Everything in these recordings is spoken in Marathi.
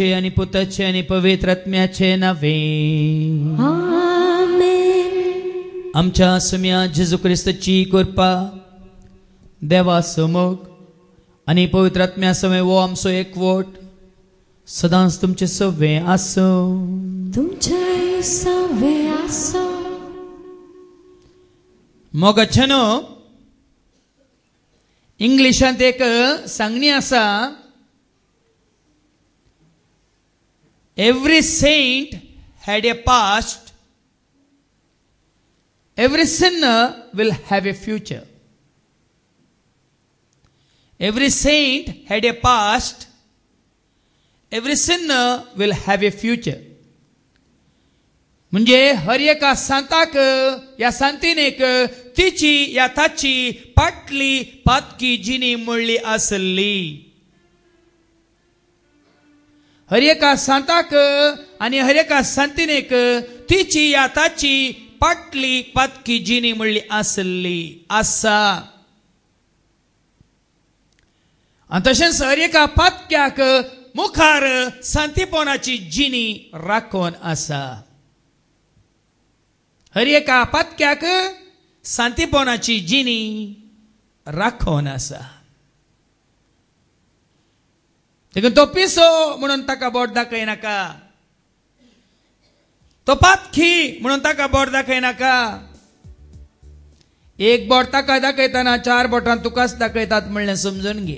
Duce ani putace ani पवित्रात्म्याचे नावे आमच्या समिया जेजू क्रिस्तची कृपा देवा समोग आणि पवित्रात्म्या समय वो हो आमचो एकवट सदांच तुमचे सवे आसो तुमचे सवे आसो मग छनो इंग्लिशांत एक सांगणी आसा Every saint had a past. Every sinner will have a future. Every saint had a past. Every sinner will have a future. म्हणजे हर एका सांताक या सांतीनेक तिची या ताची पाटली पातकी जिनी मुळ्ळी आसली हरेका सांताक आणि हरेका सांतिनेक तिची या ताची पाटली पातकी जिनी म्हणली आसल्ली आसा आणि तशेंच हरेका पातक्याक मुखार सांतीपोनाची जिनी राखोन आसा हरेका पातक्याक सांतीपोनाची जिनी राखोन आसा देखून तो पिसो म्हणून ताका बोट दाखयनाका तो पातखी म्हणून ताका बोट दाखयनाका एक बोट ताका दाखयतना चार बोटां तुकाच दाखयतात म्हणलें समजून घे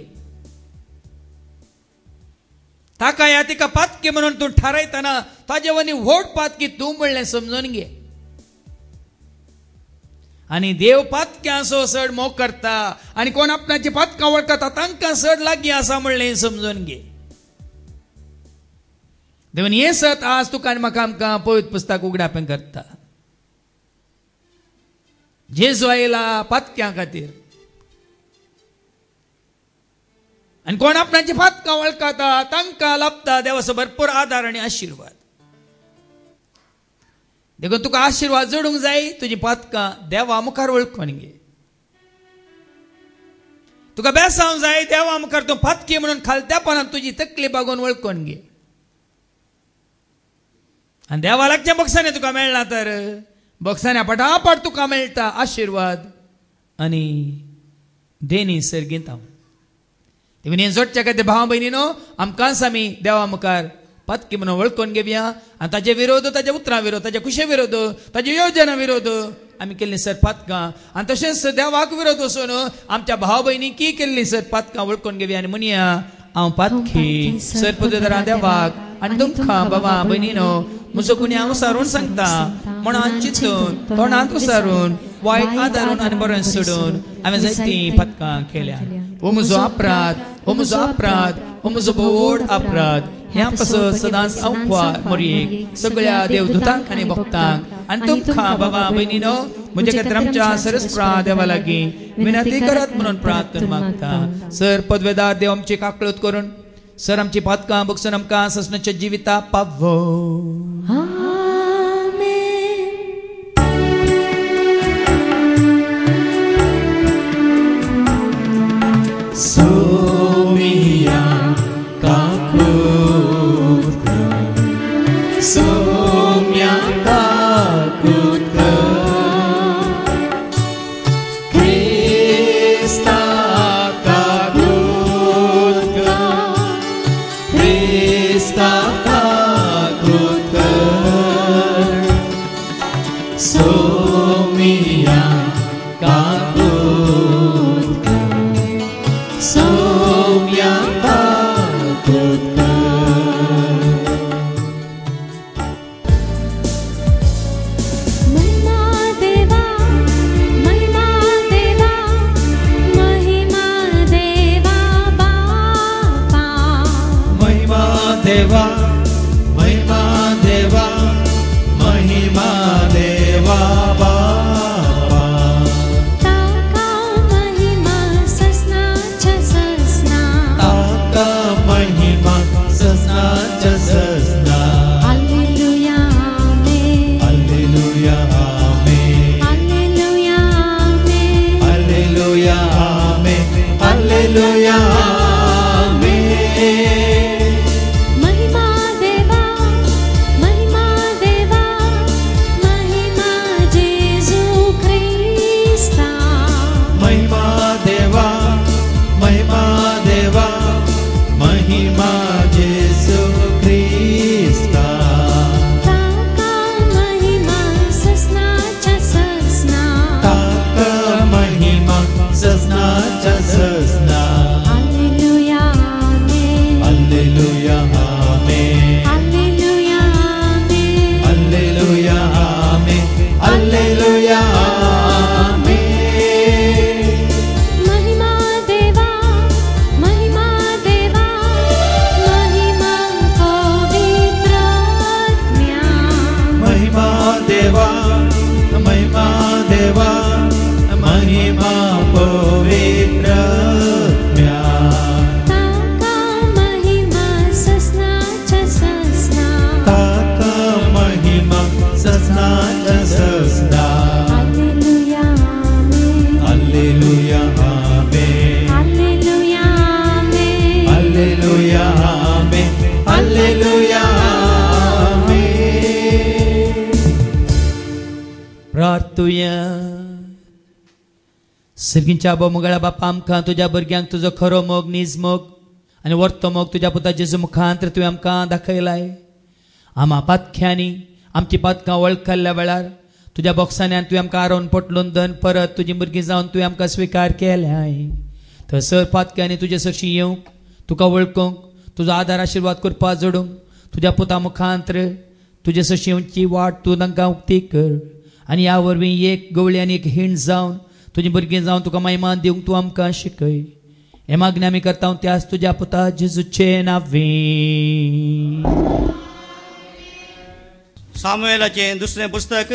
ताका या तिका पातकी म्हणून तू ठरयताना ताजे वनी व्हड पातकी तूं म्हणलें समजून घे आणि देव पातक्या सो सड मोग करता आणि कोण आपणाची पातकां वळखता तांकां सड लागी असा म्हणले समजून घे देवन हे सत आज तुका म्हाका आमकां पवित पुस्तक पण करता जेजू आयला पातक्यां खातीर आणि कोण आपणाची पातकां वळखता तांकां लाभता देवाचो भरपूर आदार आणि आशीर्वाद देखून तुका आशीर्वाद जोडूंक जाय तुजी पातकां देवा मुखार वळखून गे तुका बेसांव जाय देवा मुखार तूं पदकी म्हणून खालत्यापणान तुजी तकली बागून वळखून घे आनी देवा लागच्या बॉक्सांनी तुका मेळना तर बक्षाने पटापट तुका मेळटा आशिर्वाद आनी देणी सर्गीत हांव देखून हे जोडच्या खातीर भाव भयणी न्हू आमकांच आमी देवा मुखार म्हणून ಮನ ಒಳ್ಕೊಂಡ್ಗೆವ್ಯ ಅಂತ ताचे विरोध ತಜೆ उतरां विरोध ताच्या खुशे विरोध ತಜೆ योजना विरोध आम्ही केल्ली सर पातकां आनी तशेंच देवाक विरोध वचून आमच्या भाव भयणी की केल्ली सर पातकां वळखून घेवया आनी म्हणया हांव पातखी सर पदरा देवाक आनी दुःखां बाबा भयणी न्हू म्हजो कोणी हांव सारून सांगता म्हणून चिंतून तोंडांत उसारून वायट आदारून आनी बरें सोडून हांवें जायती पातकां केल्या हो म्हजो अपराध Vamos प्राद वमज बोड अपराध ह्या पस सदांस अंकवार मोरयेक सगळ्या देवदूतांक आनी भक्तांक आनी तुमकां बाबा भयणीनो म्हजे खातीर विनंती करत म्हणून प्रार्थना मागता सर देव आमची करून सर आमकां ससनाच्या जिविता तुमच्या बाबा मंगळा बापा आमकां तुझ्या भुरग्यांक तुजो खरो मोग निज मोग आनी वर्तो मोग तुज्या पुता जेजू मुखांत तुवें आमकां दाखयलाय आमा पातख्यांनी आमची पातकां वळखल्ल्या वेळार तुज्या बॉक्सांनी तुवें आमकां आरोवन पटलून धन परत तुजी भुरगीं जावन तुवें आमकां स्विकार केल्याय थंयसर पातक्यांनी तुजे सरशी येवंक तुका वळखूंक तुजो आदार आशिर्वाद करपाक जोडूंक तुज्या पुता मुखांत तुजे सशींची येवची वाट तूं तांकां उक्ती कर आनी ह्या वरवीं एक गवळी आनी एक हिण जावन तुझी भुरगीं जावन तुका महिमा दिवंक तूं आमकां शिकय हे मागणी आमी करता हांव त्यास तुज्या पुता जेजूचे नावे सामुएलाचे दुसरे पुस्तक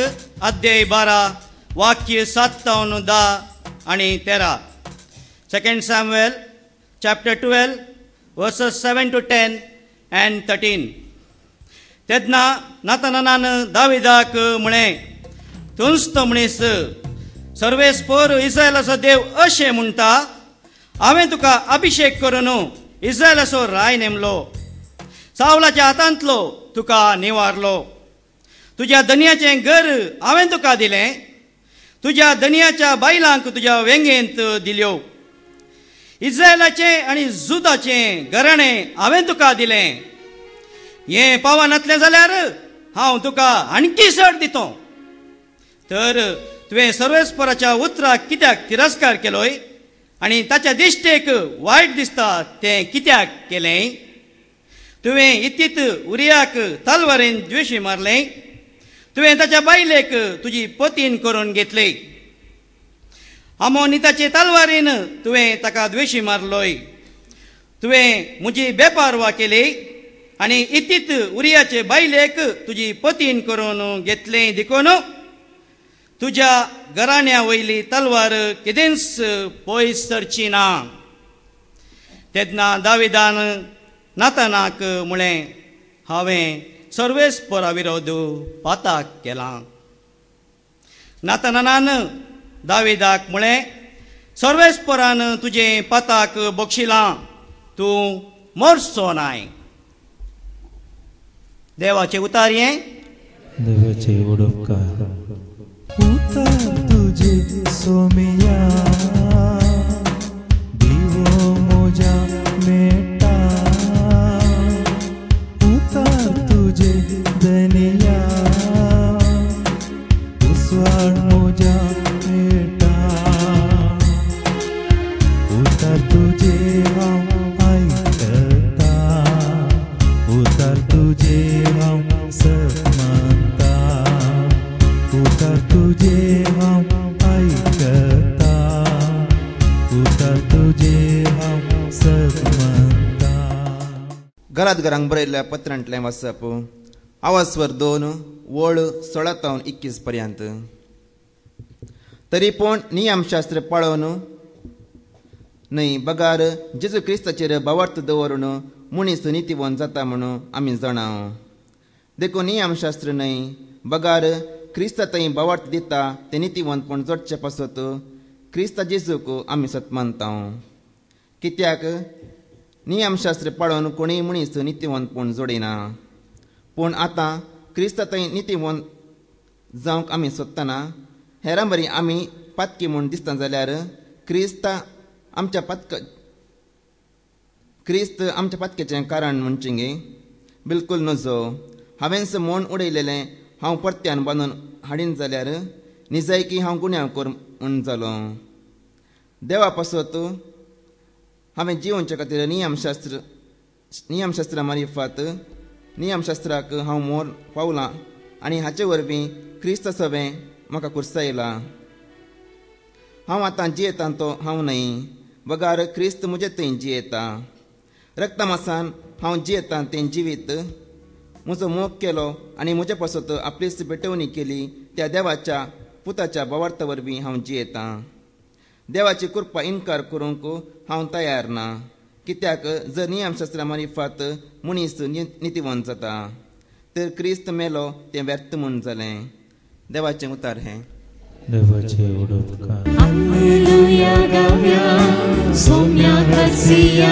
अध्याय बारा वाक्य सातावन धा आणि तेरा second Samuel chapter twelve verses seven to ten and thirteen तेदना नातनानान दाविदाक म्हणे तुंस्त मनीस सर्वेस्पोर इस्रायलाचो देव अशें म्हणटा हांवें तुका अभिशेक करून इस्रायलाचो राय नेमलो सावलाच्या हातांतलो तुका निवारलो तुज्या दनयाचें घर हांवें तुका दिलें तुज्या दनयाच्या बायलांक तुज्या वेंगेंत दिल्यो इस्रायलाचें आनी जुदाचें घराणें हांवें तुका दिलें हें पावनांतलें जाल्यार हांव तुका आणखी चड दितो तर तुवें सर्वेस्पराच्या उतराक कित्याक तिरस्कार केलोय आनी ताच्या दिश्टेक वायट दिसता तें कित्याक केलें तुवें इतीत उरियाक तलवारेन द्वेशी मारलें तुवें ताच्या बायलेक तुजी पतीन करून घेतली आमोनिताचे तलवारीन तुवें ताका द्वेशी मारलोय तुवें म्हजी वा केली आनी इतीत उरियाचे बायलेक तुजी पतीन करून घेतलें देखून तुझ्या घराण्या वयली तलवार किदेंच पयस सरची ना तेन्ना दाविदान नातनाक म्हळें हांवें सर्वेस विरोध पाताक केला नातानान दाविदाक म्हळें सर्वेस परान तुजें पाताक बक्षिलां तूं मरचो नाय देवाचें उतार यें देवाचें sumia घरात घरांक बरयल्ल्या पत्रांतलें वाचप आवाज स्वर दोन वळ सोळा तावन पर्यंत तरी पण नियमशास्त्र पाळून न्हय बगार जेजू क्रिस्ताचेर भावार्थ दवरून मनीस नितीवंत जाता म्हणून आमी जाणाव देखून नियमशास्त्र न्हय बगार क्रिस्ता थंय भावार्थ दिता ते नितीवंतपण जोडचे पासत क्रिस्ता जेजूक आमी सत मानता कित्याक नियमशास्त्र पाळून कोणीय मनीस पूण जोडिना पूण आतां क्रिस्त थंय नितीवंत जावंक आमी सोदतना हेरां बरी आमी पातकी म्हूण दिसता जाल्यार क्रिस्त आमच्या पातक क्रिस्त आमच्या पातकेचें कारण गे बिलकुल नजो हांवें मोन उडयलेलें हांव परत्यान बांदून हाडीन जाल्यार निजायकी हांव गुन्यांव कर म्हूण जालो देवा पासत हांवें शास्त्र खातीर नियमशास्त्र नियमशास्त्रा शास्त्र नियमशास्त्राक हांव मोर पावलां आणि हाचे वरवीं क्रिस्त सवे म्हाका कुर्सायला हांव आतां जियेतां तो हांव न्हय बगार क्रिस्त म्हजे थंय जियेता रक्तमासान हांव जियेतां तें जिवीत म्हजो मोग केलो आनी म्हजे पासत आपलीच पेटवणी केली त्या देवाच्या पुताच्या बवार्थ वरवीं हांव जियेतां देवाची कृपा इन्कार करूंक हांव तयार ना कित्याक जर नियमशास्त्रा मारिफात मनीस नितीवंत जाता तर क्रिस्त मेलो ते व्यर्थ म्हण जालें देवाचें उतार हें देवाचे उडोवकार हालेलुया सोम्या हसिया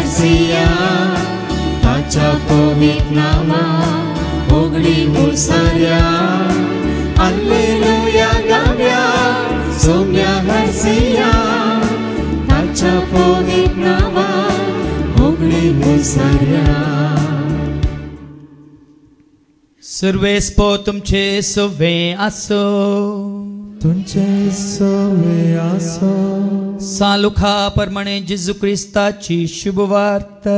રસિયા કાચા પવિત્રામાં ઓગળી મુસાર્યા અલ્લેલુયા ગાવ્યા સોમ્યા હર્ષિયા કાચા પવિત્રામાં ઓગળી મુસાર્યા સર્વે સ્પોતુમ છે સુવે આસો तुमचे सोवे आसो सालुखा परमणे जिजू क्रिस्ताची शुभवार्ता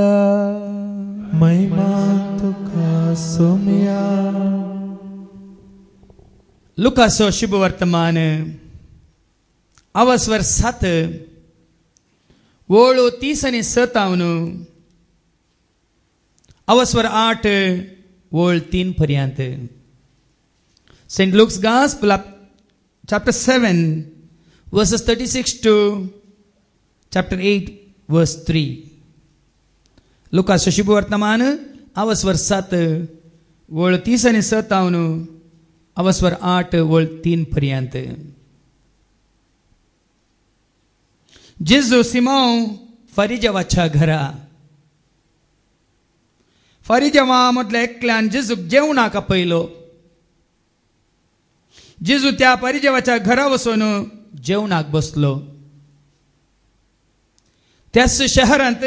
महिमा तुका सोमिया सो शुभ वर्तमान अवस्वर सात ओळो तीस आणि सतावनु अवस्वर आठ ओळ तीन पर्यंत सेंट लुक्स गास chapter 7, verses 36 to chapter 8, verse 3. લુકા શશિભ વર્તમાન અવસ્વર સાત વળ तीस અને સત્તાવનું અવસ્વર આઠ વળ तीन पर्यंत જેઝુ સિમાઉ ફરી જવા છ म्हटलं एकल्यान जेजूक पयलो जेजू त्या परिजेवाच्या घरा बसून जेवणाक बसलो त्याच शहरांत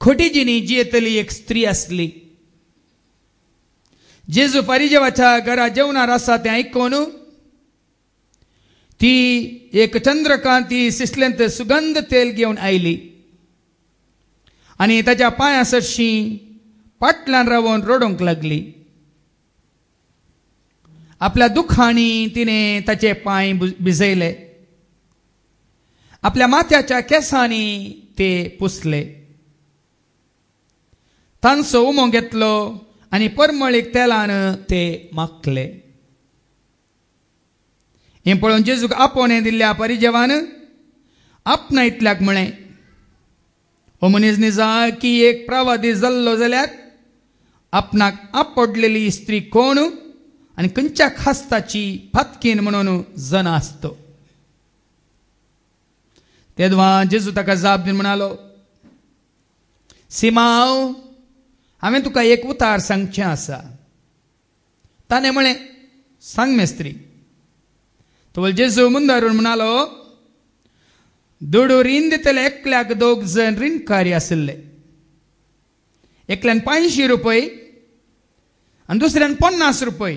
खोटीजिनी जियेतली एक स्त्री असली जेजू परिजेवाच्या घरा जेवणार असा ते ऐकून ती एक चंद्रकांती सिसलेंत सुगंध तेल घेऊन आयली आणि त्याच्या पायासरशी पाटलान रावून रडोंक लागली आपल्या दुःखाने तिने त्याचे पाय भिजले आपल्या मात्याच्या केसांनी ते पुसले तांचो उमो घेतलो आणि परमळीक तेलान ते माखले हे पळोवन जेजूक आपोने दिल्ल्या परिजवान आपण इतल्याक म्हणे हो मनीस निजा की एक प्रवादी जल्लो जाल्यार आपणाक आपडलेली स्त्री कोण आणि कंच्या खास्ताची फातकेन म्हणून जण असतो तेव्हा जेजू ताका जाप दिन म्हणालो सिमाव हांवें तुका एक उतार सांगचें आसा ताणें म्हळें सांग मेस्त्री तवल जेजू मुंदारून म्हणालो दोडू रीण दितले एकल्याक दोग जण रीणकारी आसले एकल्यान पांयशी रुपय आणि दुसऱ्यान पन्नास रुपये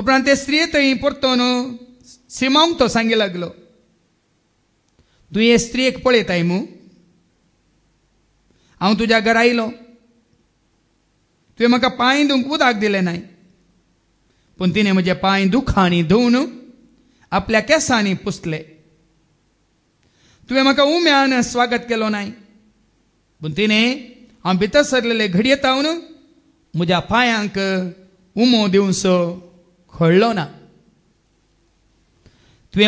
ઉપરાંત તે સ્ત્રીએ તો सांगी लागलो सांगितलं हे स्त्रियेक पळयताय मू हांव तुज्या घरा आयलो तुवें म्हाका पांय धुवंक उदक दिलें नाय पूण तिणें म्हजे पांय दुखांनी धुवन आपल्या केंसांनी पुसले तुवें म्हाका उम्यान स्वागत केलो नाय पूण तिणें हांव भितर सरलेले घडयेतावन म्हज्या पांयांक उमो सो ना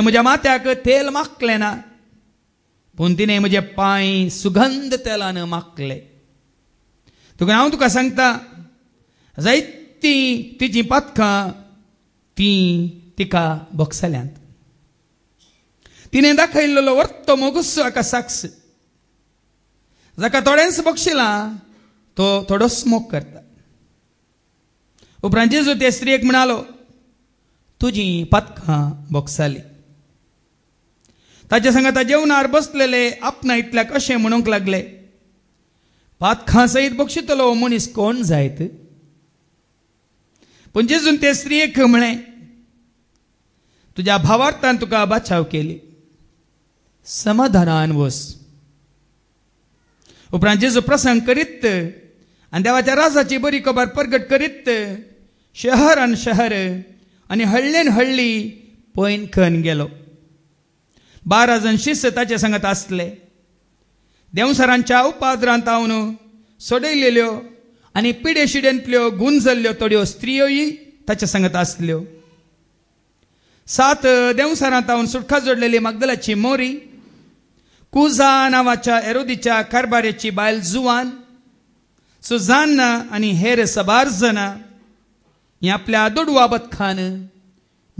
म्हज्या माथ्याक तेल माखलें ना पूण तिणें म्हजे पांय सुगंध तेलान माखले तुका हांव तुका सांगता जायती तिची पातकां ती तिका बॉक्सल्यांत तिने दाखयल्लो वर्तो मोगुस्सो हाका साक्ष जाका थोडेंच बक्षिलां तो थोडो स्मोक करता उपरांत जेजू ते स्त्रीक म्हणालो तुझी पातखां बोक्साली ताचे संग जेवणार बसलेले आपणा इतल्याक कसे म्हणूक लागले पातखां सयत बक्षितलो मनीस कोण जायत पण जेजून ते स्त्रियेक म्हणे तुझ्या भावार्थान तुका बचाव केली समाधानान वस उपरांत जेजू प्रसंग करीत आणि देवाच्या राजाची बरी कबार परगट करीत शहर आणि शहर आणि हळलेन हळली पैन खन गेलो बारा जण शिस्त ताचे सांगत असले देवसरांच्या उपाद्रांत हावन सोडयलेल्यो आनी पिडे शिडेंतल्यो गुंजल्ल्यो थोड्यो स्त्रियोय ताचे सांगत आसल्यो सात देवसरांत हांव सुटका जोडलेली मगदलाची मोरी कुजा नावाच्या एरोदीच्या कारभाऱ्याची बायल जुवान सुजान आणि हेर सबार हे आपल्या दोडवाबत खान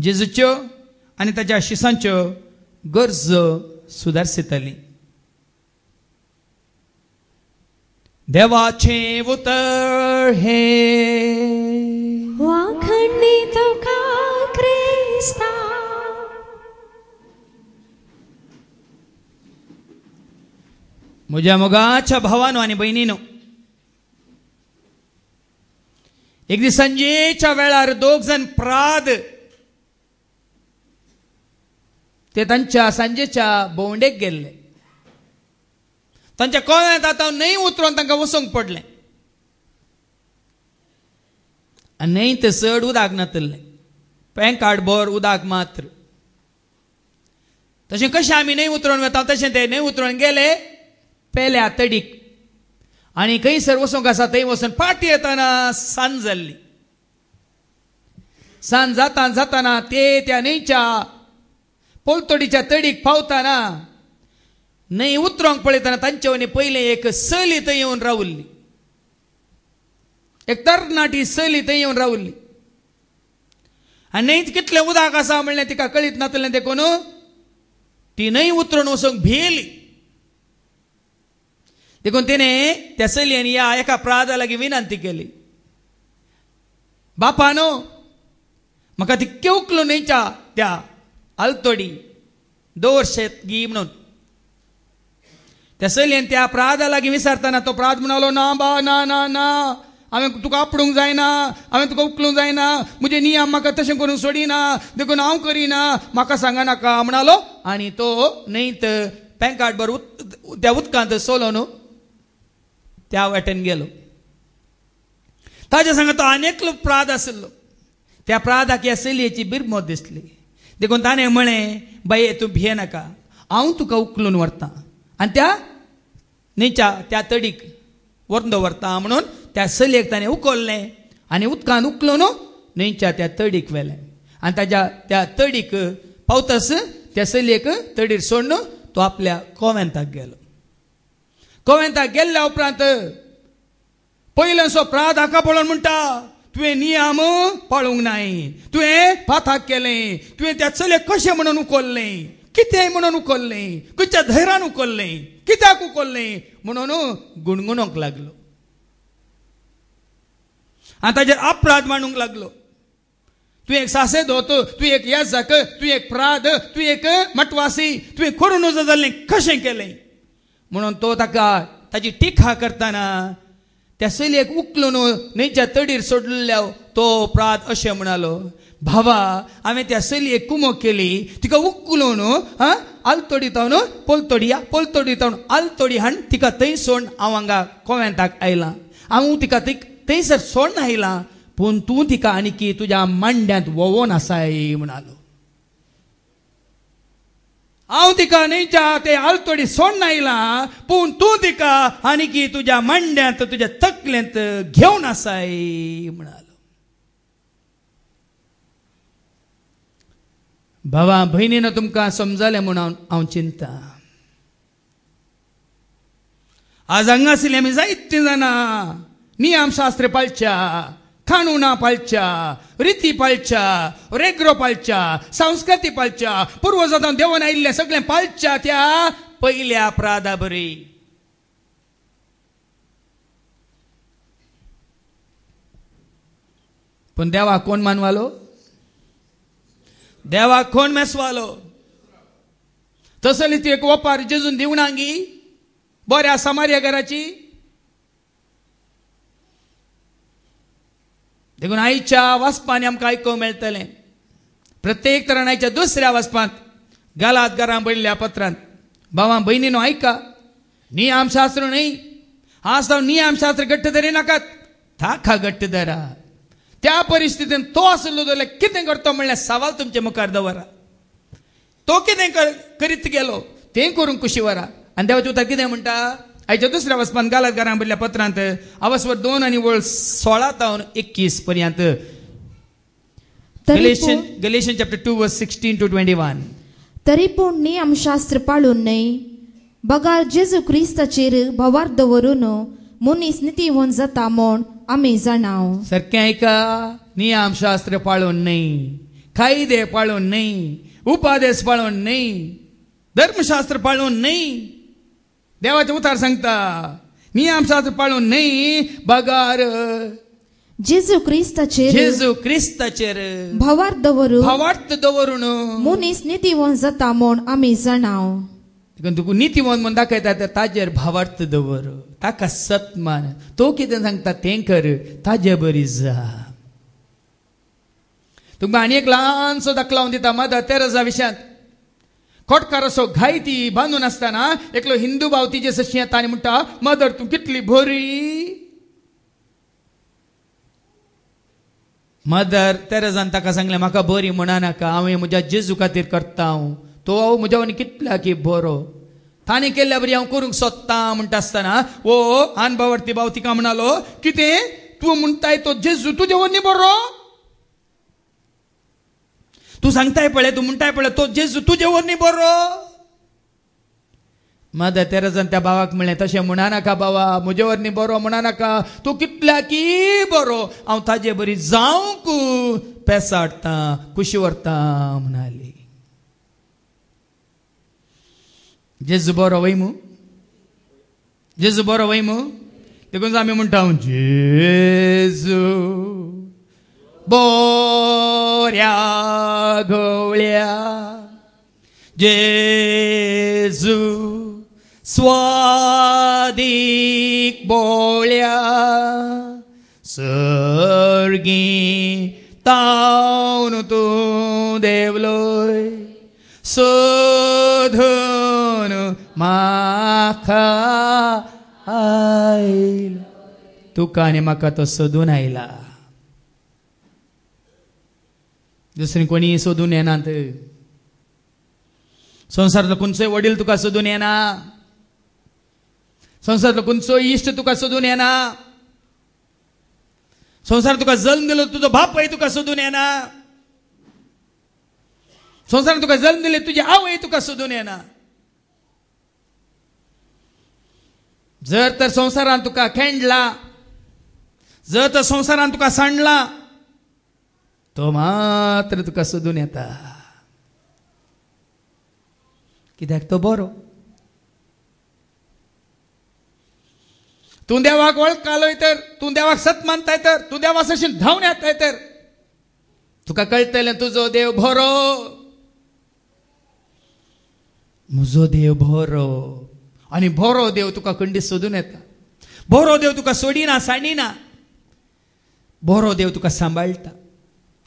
जेजूच आणि त्याच्या शिसांच गरज सुधारसित देवाचे उतर हे तो का म्हज्या मोगाच्या भावानो आणि बहिणीनो दीस संजेच्या वेळार दोग जण प्राद ते तांच्या सांजेच्या भोंवडेक गेल्ले तांच्या कोणात आता न्हंय उतरून तांकां वचूंक पडलें आनी न्हंय ते चड उदक पॅन कार्ड भर उदक मात्र तशें कशें आमी न्हय उतरून वेता तशें ते न्हय उतरून गेले पेल्या तडीक आणि काही सर्वसंग असा ते वसून पाठी येताना सांज झाली सांज जाता जाताना ते त्या न्हंयच्या पोलतोडीच्या तडीक पावताना न्हंय उतरोंक पळयतना तांचे पहिले एक सली थंय येऊन रावल्ली एक तरणाटी सली थंय येवन रावल्ली आनी न्हंयत कितलें उदक आसा म्हणलें तिका कळीत नातलें देखून ती नाही उतरून वचूंक भियेली ತೆಗೊಂತೇನೆ ತೆಸಲಿಯನಿಯ या एका ಅಪರಾಧಾಲಗೆ विनंती केली बापानो म्हाका ती केवकलो न्हयच्या त्या आलतोडी दोर शेत गी म्हणून त्या त्या प्रादा लागीं तो प्राद म्हणालो ना बा ना ना ना हांवें तुका आपडूंक जायना हांवें तुका उखलूंक जायना म्हजे नियम म्हाका तशें करूंक सोडिना देखून हांव करिना म्हाका सांगनाका म्हणालो आनी तो तर पॅन कार्ड बरोबर त्या उदकांत सोलो न्हू त्या वाटेन गेलो ताज्या सांगा तो लोक प्राद आसलो त्या प्रादाक ह्या सलयेची बिरमो दिसली देखून ताणें म्हळें बाये तूं भिये नाका हांव तुका उखलून व्हरतां आनी त्या न्हंयच्या त्या तडीक व्हरून दवरता म्हणून त्या सलयेक ताणें उखल्लें आनी उदकान उखलून न्हंयच्या त्या तडीक व्हेलें आनी ताच्या त्या तडीक पावतस त्या सलयेक तडीर सोडून तो आपल्या कोव्यांताक गेलो गोव्यांत गेल्ल्या उपरांत पयलेसो प्रात हाका पळोवन म्हणटा तुवें नियम पाळूंक नाय तुवें पाथाक केलें तुवें त्या चले कशें म्हणून उखल्लें कितें म्हणून उखल्लें खंयच्या धैर्यान उखल्लें कित्याक उखल्लें म्हणून गुणगुणोंक लागलो आनी ताजेर अपराध मांडूंक लागलो तुवें एक सासे धोत तुवें एक याजक तुवें एक प्राद तुवें एक मटवासी तुवें करून जाल्लें कशें केलें म्हणून तो ताका ताची टिखा करताना त्या सैलेक न्हू न्हंयच्या तडीर सोडल्या तो प्रात अशें म्हणालो भावा हांवें त्या सैलयेक कुमो केली तिका न्हू हा आलतोडी तावन पोलतोडी पोलतोडी तावन आलतोडी हाण तिका थंय सोण हांव हांगा कोव्यांताक आयलां हांव तिका थंयसर सोण आयलां पूण तूं तिका की तुज्या मांड्यांत वोवन आसाय म्हणालो हांव तिका न्हंयच्या ते आलतोडी आयला पूण तूं तिका की तुज्या मांड्यांत तुज्या तकलेंत घेवन आसाय म्हणालो भावा भयणीन तुमकां समजालें म्हूण हांव हांव चिंता आज हांगासले आमी जाणा जाणां नियम शास्त्र पाळच्या रेग्रो संस्कृती संस्कृती पाळच्या पूर्वजां देवन आयिल्ल्या सगळे पालच्या त्या पहिल्या प्रादा बरी पण देवा कोण मानवालो देवा कोण मेसवालो तसली ती एक ओपार जेजून दिवणांगी बऱ्या समार्या घराची देखून आईच्या वाचपान आमकां आयकूंक मेळटलें प्रत्येक आयच्या दुसऱ्या वाचपांत गालात घरां बडिल्ल्या पत्रांत भावां भयणीनो आयका नियमशास्त्र न्हय आसताव शास्त्र घट्ट धरी नाकात थाखा घट्ट धरा त्या परिस्थितीन तो आसलो जाल्यार कितें करतो म्हणल्यार सवाल तुमचे मुखार दवरा तो कितें करीत गेलो तें करूंक कुशी वरा आनी देवाचे उतर कितें म्हणटा आयच्या दुसऱ्या वसपान गालातकारांक बरल्या पत्रांत अवस्वर दोन आनी वळ सोळा तावन एकवीस पर्यंत Galatians Galatians chapter two verse sixteen to twenty one तरी पूण न्ही शास्त्र पाळून न्हय बगार जेजू क्रिस्ताचेर भवार दवरून मनीस नितीवन जाता म्हूण आमी जाणाव सारकें आयका न्ही आम शास्त्र पाळून न्हय कायदे पाळून न्हय उपादेश पाळून न्हय धर्मशास्त्र पाळून न्हय देवाचे उतार सांगता नी शास्त्र पाळून नाही बगार जेजू क्रिस्ताचे जेजू क्रिस्ताचेर भवार्थवरून भवार्थ दवरून मुनीस नितीवन जाता म्हूण आम्ही जाणाव देखून तुका नितीवन म्हूण दाखयता तर ताजेर भावार्थ दवर ताका सत्मान तो कितें सांगता तें कर ताजे बरी जा तुका आनी एक ल्हानसो दाखलावन दिता तेरा तेरसा विशांत ಕೊಟ್ಕರಸೋ ಘಾಯ್ತಿ ಬಂದು एक हिंदू ಹಿಂದೂ ಭಾವತಿ ಜೆ ಸಶಿಯ ತಾನಿ ಮುಟ್ಟ मदर तू कितली भोरी मदर तेरेजान ताका सांगलें म्हाका बरी म्हणा नाका हांवें म्हज्या जेजू खातीर करता हांव तो हांव म्हज्या वनी कितल्या की बरो ताणें केल्ल्या बरी हांव करूंक सोदता म्हणटा आसतना ओ आन बावर्ती भाव तिका म्हणालो कितें तूं म्हणटाय तो जेजू तुजे वनी बरो तू सांगताय पळे तू म्हणताय पळे तो जे तू जेवण नी बरो माझ्या तेराजण त्या भावाक म्हणलें तशें म्हणा नाका बाबा म्हजे वरनी बरो म्हणा नाका तूं की बरो हांव ताजे बरी जावंक पेसां खुशी कुशी व्हरता म्हणाली जेज बरो वै मू जेजू बरो वै मू देखून आमी म्हणटा जेजू गोऱ्या गोळ्या जेजू स्वादिक बोळ्या सर्गी तावन तूं देवलोय सोधून माखा आयल तुका आनी म्हाका तो सोदून आयला दुसरे कोणी सोदून येणार तर संवसारातलो कोणचोय वडील तुका सोदून येना संवसारातलो कोणचं इश्ट तुका सोदून येना संसार तुका जन्म दिलो बाप बापय तुका सोदून येना संसार तुका जन्म दिले तुझी आवय तुका सोदून येना जर तर संसारान तुका खेंडला जर तर संसारान तुका सांडला तो मात्र तुका सोदून येता कित्याक तो बरो तूं देवाक वळखालोय तर तूं देवाक सत मानताय तर तूं देवा सशीन धांवन येताय तर तुका कळटलें तुजो देव बरो म्हजो देव बरो आनी बरो देव तुका कंडीत सोदून येता बरो देव तुका सोडिना सांडिना बरो देव तुका सांबाळटा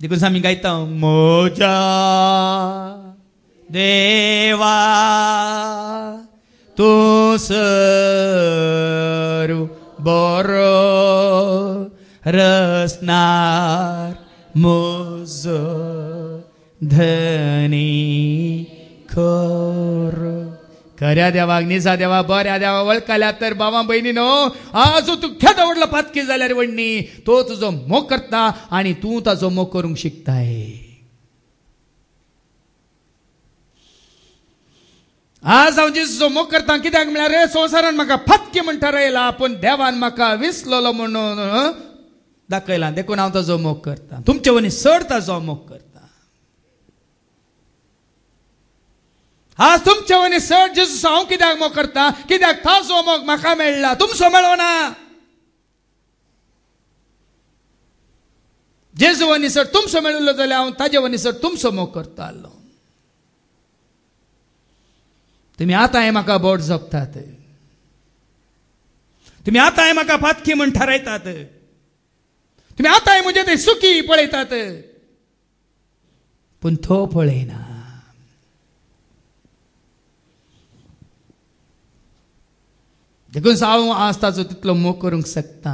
Diga os amigos então, Moja Deva Tu Saru Boro Rasnar Muzo Dhani Ko खऱ्या देवाक निसा देवा बऱ्या देवा वळखल्या तर बाबा बहिणी नो आज तू खेद आवडला पातकी रे वडणी तो तुझो मोग करता आणि तू ताजो मोग करू शिकताय आज हांव जो मोग करता कित्याक म्हळ्यार रे संवसारान म्हाका फत्की म्हणटा रयला पूण देवान म्हाका विसलोलो म्हणून दाखयला देखून हांव ताजो मोग करता तुमचे वनी सर ताजो मोग करता आज तुमच्या वनी सड जेजूस हांव कित्याक करता कित्याक ताजो मोग म्हाका मेळ्ळा तुमचो मेळो ना जेजू वनीसर तुमचो मेळिल्लो जाल्यार हांव ताजे वनीसर तुमचो मोग करता आसलो तुमी आतां म्हाका बोट जपतात तुमी आतां हे म्हाका पातकी म्हण थारायतात तुमी आतां हे म्हजें ते सुखी पळयतात पूण तो पळयना देखून सावं आसताचो तितलो मोग करूंक शकता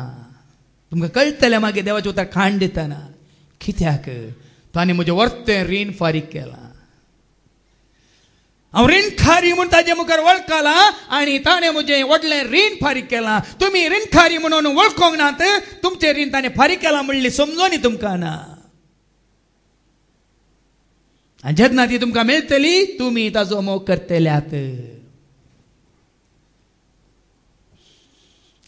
तुमकां कळटलें मागीर देवाचे उतर खाण दितना कित्याक ताणें म्हजें वर्तें रीण फारीक केलां हांव रिणखारी म्हूण ताजे मुखार वळखलां आनी ताणें म्हजें व्हडलें रीण फारीक केलां तुमी रिणखारी म्हणून वळखोंक नात तुमचें रीण ताणें फारीक केलां म्हणलें समजो न्ही तुमकां ना आनी जेन्ना ती तुमकां मेळटली तुमी ताजो मोग करतल्यात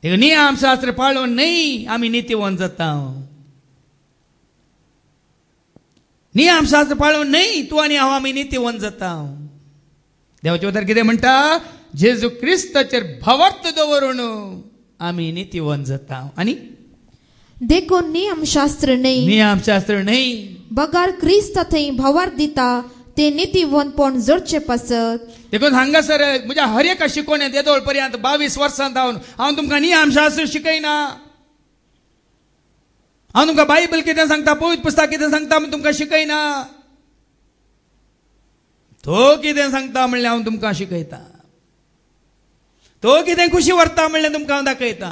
एक नियम शास्त्र पाळलो नाही आम्ही నీతి जाता नियम शास्त्र पाळून नाही तू आणि हांव आम्ही नीती जाता देवाचे उतर कितें म्हणटा जेजू क्रिस्ताचेर भवर्त दवरून आम्ही नीती जाता आणि देखो नियम शास्त्र नाही नियम शास्त्र नाही बगार ख्रिस्त थंय भवार दिता ते नीती वन पण जोडचे पसत देखून सर म्हज्या हर एका शिकोवणे येदोळ पर्यंत बावीस वर्सां धावन हांव तुमकां नी आमशास्त्र शिकयना हांव तुमकां बायबल कितें सांगता पवित्र पुस्तक कितें सांगता म्हूण तुमकां शिकयना तो कितें सांगता म्हणलें हांव तुमकां शिकयता तो कितें खुशी व्हरता म्हणलें तुमकां हांव दाखयता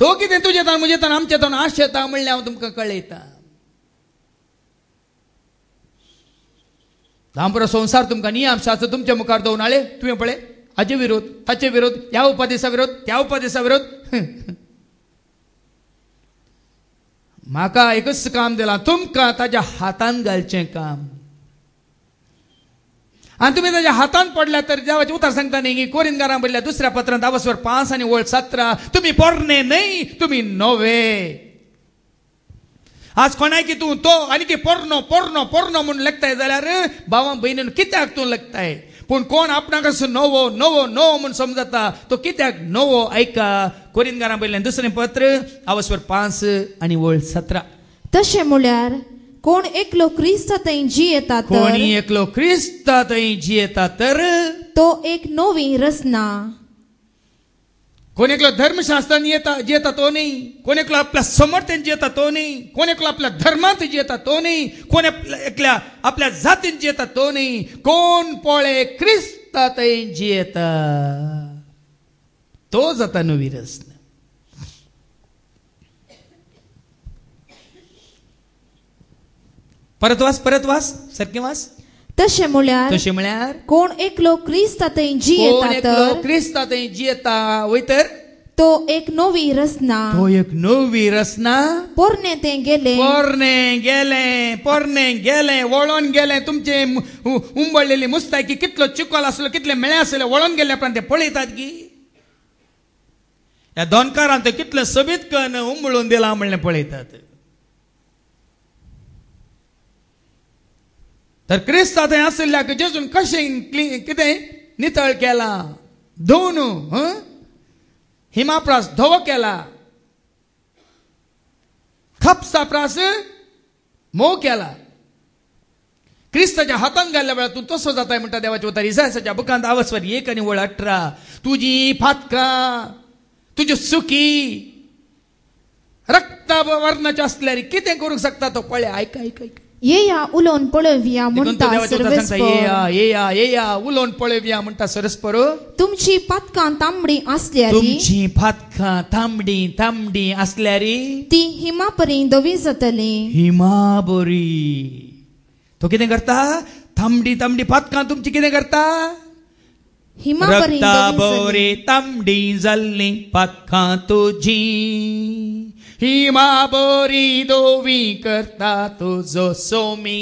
तो कितें मुझे आमचे आमचे आश येता म्हणलें हांव तुमकां कळयता धामपुरा संसार तुमका नियम शास्त्र तुमच्या मुखार दोन आले तुम्ही पळे हाचे विरोध ताचे विरोध या उपदेशा विरोध त्या उपदेशा विरोध माका एकच काम दिलां तुमका ताच्या हातान घालचें काम आणि तुम्ही त्याच्या हातान पडल्या तर देवाचे उतार सांगता नाही कोरिंदकारां बदल्या दुसऱ्या पत्रांत आवसवर पाच आणि ओळ सतरा तुम्ही पडणे नाही तुम्ही नवे आज कोणाय तू तो आणि की पोरनो पोरनो पोरनो म्हूण लेखताय जाल्यार भावा भयणीन कित्याक तूं लेखताय पूण कोण आपणाक असो नवो नवो नवो म्हणून समजता तो कित्याक नवो ऐका कोरिनगारा पयलें दुसरें पत्र आवस्वर पांच आनी वळ सतरा तशें म्हळ्यार कोण एकलो क्रिस्त थंय जियेता कोणी एकलो क्रिस्त थंय जियेता तर तो एक नवी रचना कोणेकला धर्मशास्त्राने येता जेता तो नाही कोणेकला आपल्या समर्थन जेता तो नाही कोणेकला आपल्या धर्मात जेता तो नाही कोण एकल्या आपल्या जातीत जेता तो नाही कोण पोळे ख्रिस्तात जेत तो जाता नवीरस परतवास परत वास परत वास वास तशें म्हणल्यार तसे म्हळ्यार कोण एकलो क्रिस्ता थंय जियेता येता क्रिस्ता थंय जियेता वयतर तो एक नवी रचना तो एक नवी रचना पोरणे ते गेले पोरणे गेले पोरणे गेले वळोन गेले तुमचे उंबळलेली मुस्ताकी कितलो चिकोल आसलो कितले मेळे आसले वळून गेले पण ते पळयतात की या दोनकारान ते कितले सबीत कन उंबळून दिला म्हणले पळयतात तर क्रिस्त थंय आशिल्ल्याक जेजून कशें कितें नितळ केला धुवन हिमाप्रास प्रास धवो केला खपसाप्रास मो केला क्रिस्ताच्या हातान घाल्ल्या वेळार तूं तसो जाताय म्हणटा देवाचे उतार इसायसाच्या बुकांत आवस्वर एक आणि वळ अठरा तुजी फातकां तुझी सुखी रक्ता वर्णाचे असल्यार कितें करूंक शकता तो पळय आयक आयक आयक येया उलोवन पळोवया म्हणटा सरवेस्पर येया येया येया उलोवन पळोवया म्हणटा सरस्पर तुमची पातकां तांबडी आसल्यारी तुमची पातका तांबडी तांबडी आसल्यारी ती हिमा दवी जातली हिमा तो कितें करता थांबडी तांबडी पातकां तुमची कितें करता हिमा रक्ता तांबडी जाल्ली पातखां तुजी हिमा बोरी दोवी करता तुझो सोमी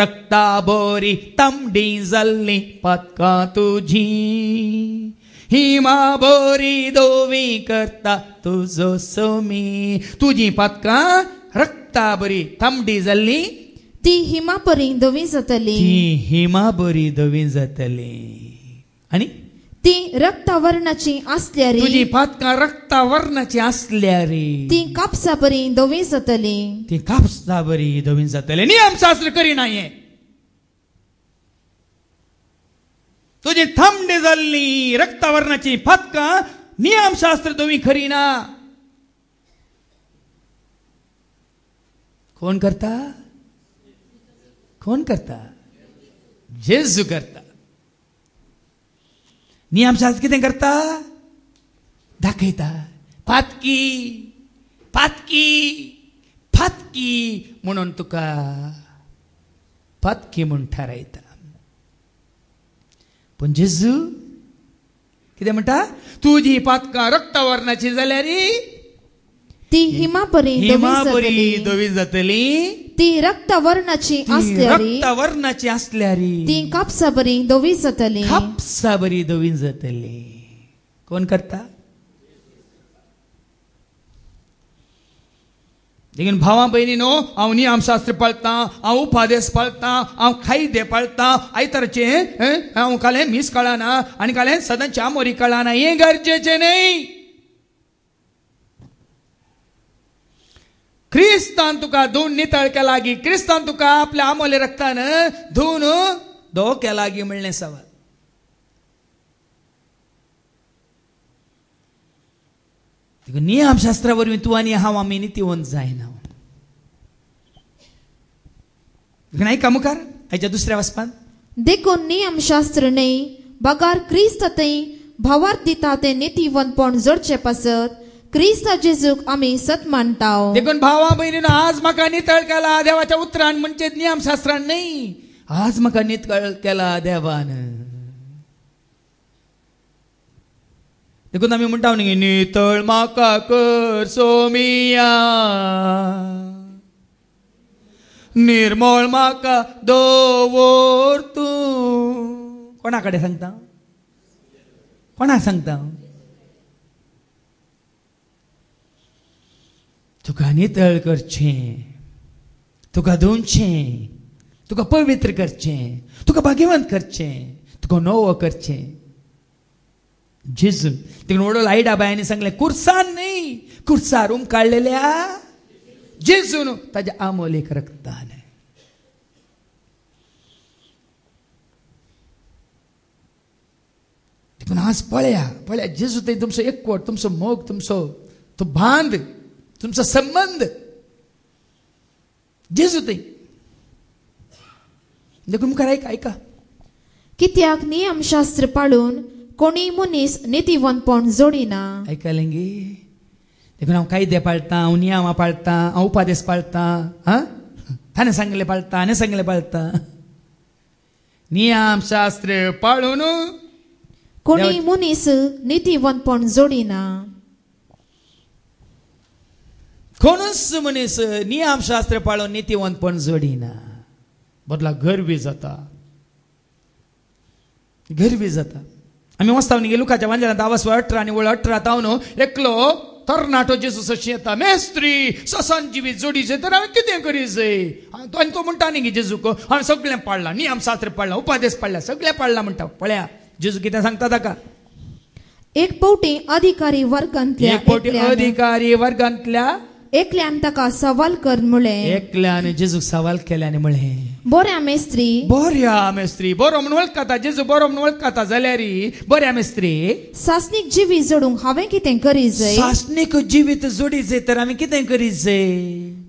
रक्ता बोरी तमडी जल्ली पत्का तुझी हिमा बोरी दोवी करता तुझो सोमी तुझी पत्का रक्ता बोरी तमडी जल्ली ती हिमा बोरी दोवी जातली ती हिमा बोरी दोवी जातली आणि ती रक्तावर्णाची असल्यारी तुझी पातका रक्तावर्णाची असल्यारी ती कापसा बरी दोवी जातली ती कापसा बरी दोवी जातली नियम शास्त्र करी नाहीये तुझी थंबडे जाल्ली रक्तावरणाची फातका नियमशास्त्र तुम्ही खरी ना कोण करता कोण करता जेजू करता नियम शासकीय कितें करता दाखयता फातकी फातकी फातकी म्हणून तुका फातकी म्हूण थारायता पण जेजू कितें म्हणटा तुजी पातकां रक्तवर्णाची जाल्यार ती हिमा बरी हिमा बरी धवी जातली ती रक्त वर्णाची असल्यारी रक्त वर्णाची असल्यारी ती कापसाबरी दोवी जातली बरी दोवी जातली कोण करता लेकिन भावा बहिणी नो हांव न्ही आम शास्त्र पळता हांव उपादेस पळता हांव खायदे पळता आयतारचे हांव कालें मीस कळना आनी कालें सदांच्या चामोरी कळना हे गरजेचे न्ही ख्रिस्तान तुका धुवन नितळ केला गी ख्रिस्तान तुका आपल्या आमोले रक्तान धुवन धो केला गी म्हणले सवाल नियम शास्त्रावरवी तू आणि हा आम्ही जाय जायना नाही का मुखार आयच्या दुसऱ्या वस्पान देखून नियम शास्त्र नाही बगार ख्रिस्त ते भावार्थ दिता ते नितीवनपण जोडचे पसत क्रिस्ता जेजूक आम्ही सत्मान देखून भावा भयणीनं आज मका नितळ केला देवाच्या उत्तरान म्हणजे नियमशास्त्रान नाही आज मका नितळ केला देवान देखून आम्ही म्हणटा न्ही नितळ माका कर सोमिया निर्मळ माका दोवर तू कोणाकडे सांगता कोणाक सांगता तुका नितळ करचें तुका धुवचें तुका पवित्र करचें तुका भाग्यवंत करचें तुका नवो करचें जेजू तिकडून व्हडलो आई डाबायांनी सांगलें कुर्सान न्ही कुर्सार उम काडलेल्या जेजून ताज्या आमोलेक रक्तान देखून आज पळया पळया जेजू ते तुमचो एकवट तुमचो मोग तुमचो तो बांद तुमचा संबंध जेजू ते निगुमकार ऐका ऐका कित्याक नियम शास्त्र पाळून कोणी मुनीस नितीवंतपण जोडिना ऐकायला गे देखून हांव कायदे पाळता हांव नियमां पाळता हांव उपादेश पाळता हा ताणें सांगले पाळता आणि सांगले पाळता नियम शास्त्र पाळून कोणी मुनीस नितीवंतपण जोडिना कोणूच मनीस નિયમ શાસ્ત્ર પાળો નીતિવંત पण જોડીના બદલા ઘર जाता घर जाता आम्ही वस्तावणी लुकाच्या वांजनात आवास अठरा आणि वळ अठरा तावनो एकलो तरणाटो जेसूस येता मेस्त्री ससान जोडी जे तर हांवें कितें करी जय आनी तो म्हणटा न्ही जेजूको हांवें सगळें पाडलां नियम शास्त्र पाळला उपादेश पाळला सगळें पाळला म्हणटा पळया जेजू कितें सांगता ताका एक पावटी अधिकारी वर्गांतल्या एक पावटी अधिकारी वर्गांतल्या एकल्यान ताका सवाल कर मुळे एकल्यान जेजूक सवाल केल्याने म्हळे बोऱ्या मिस्त्री बोऱ्या मिस्त्री बरो म्हणून वळखता जेजू बरो म्हण वळखता जाल्यार बोऱ्या मिस्त्री सासनीक जिवी जोडूंक हांवें कितें करी जाय सासनीक जिवीत जोडी जाय तर आमी कितें करी जाय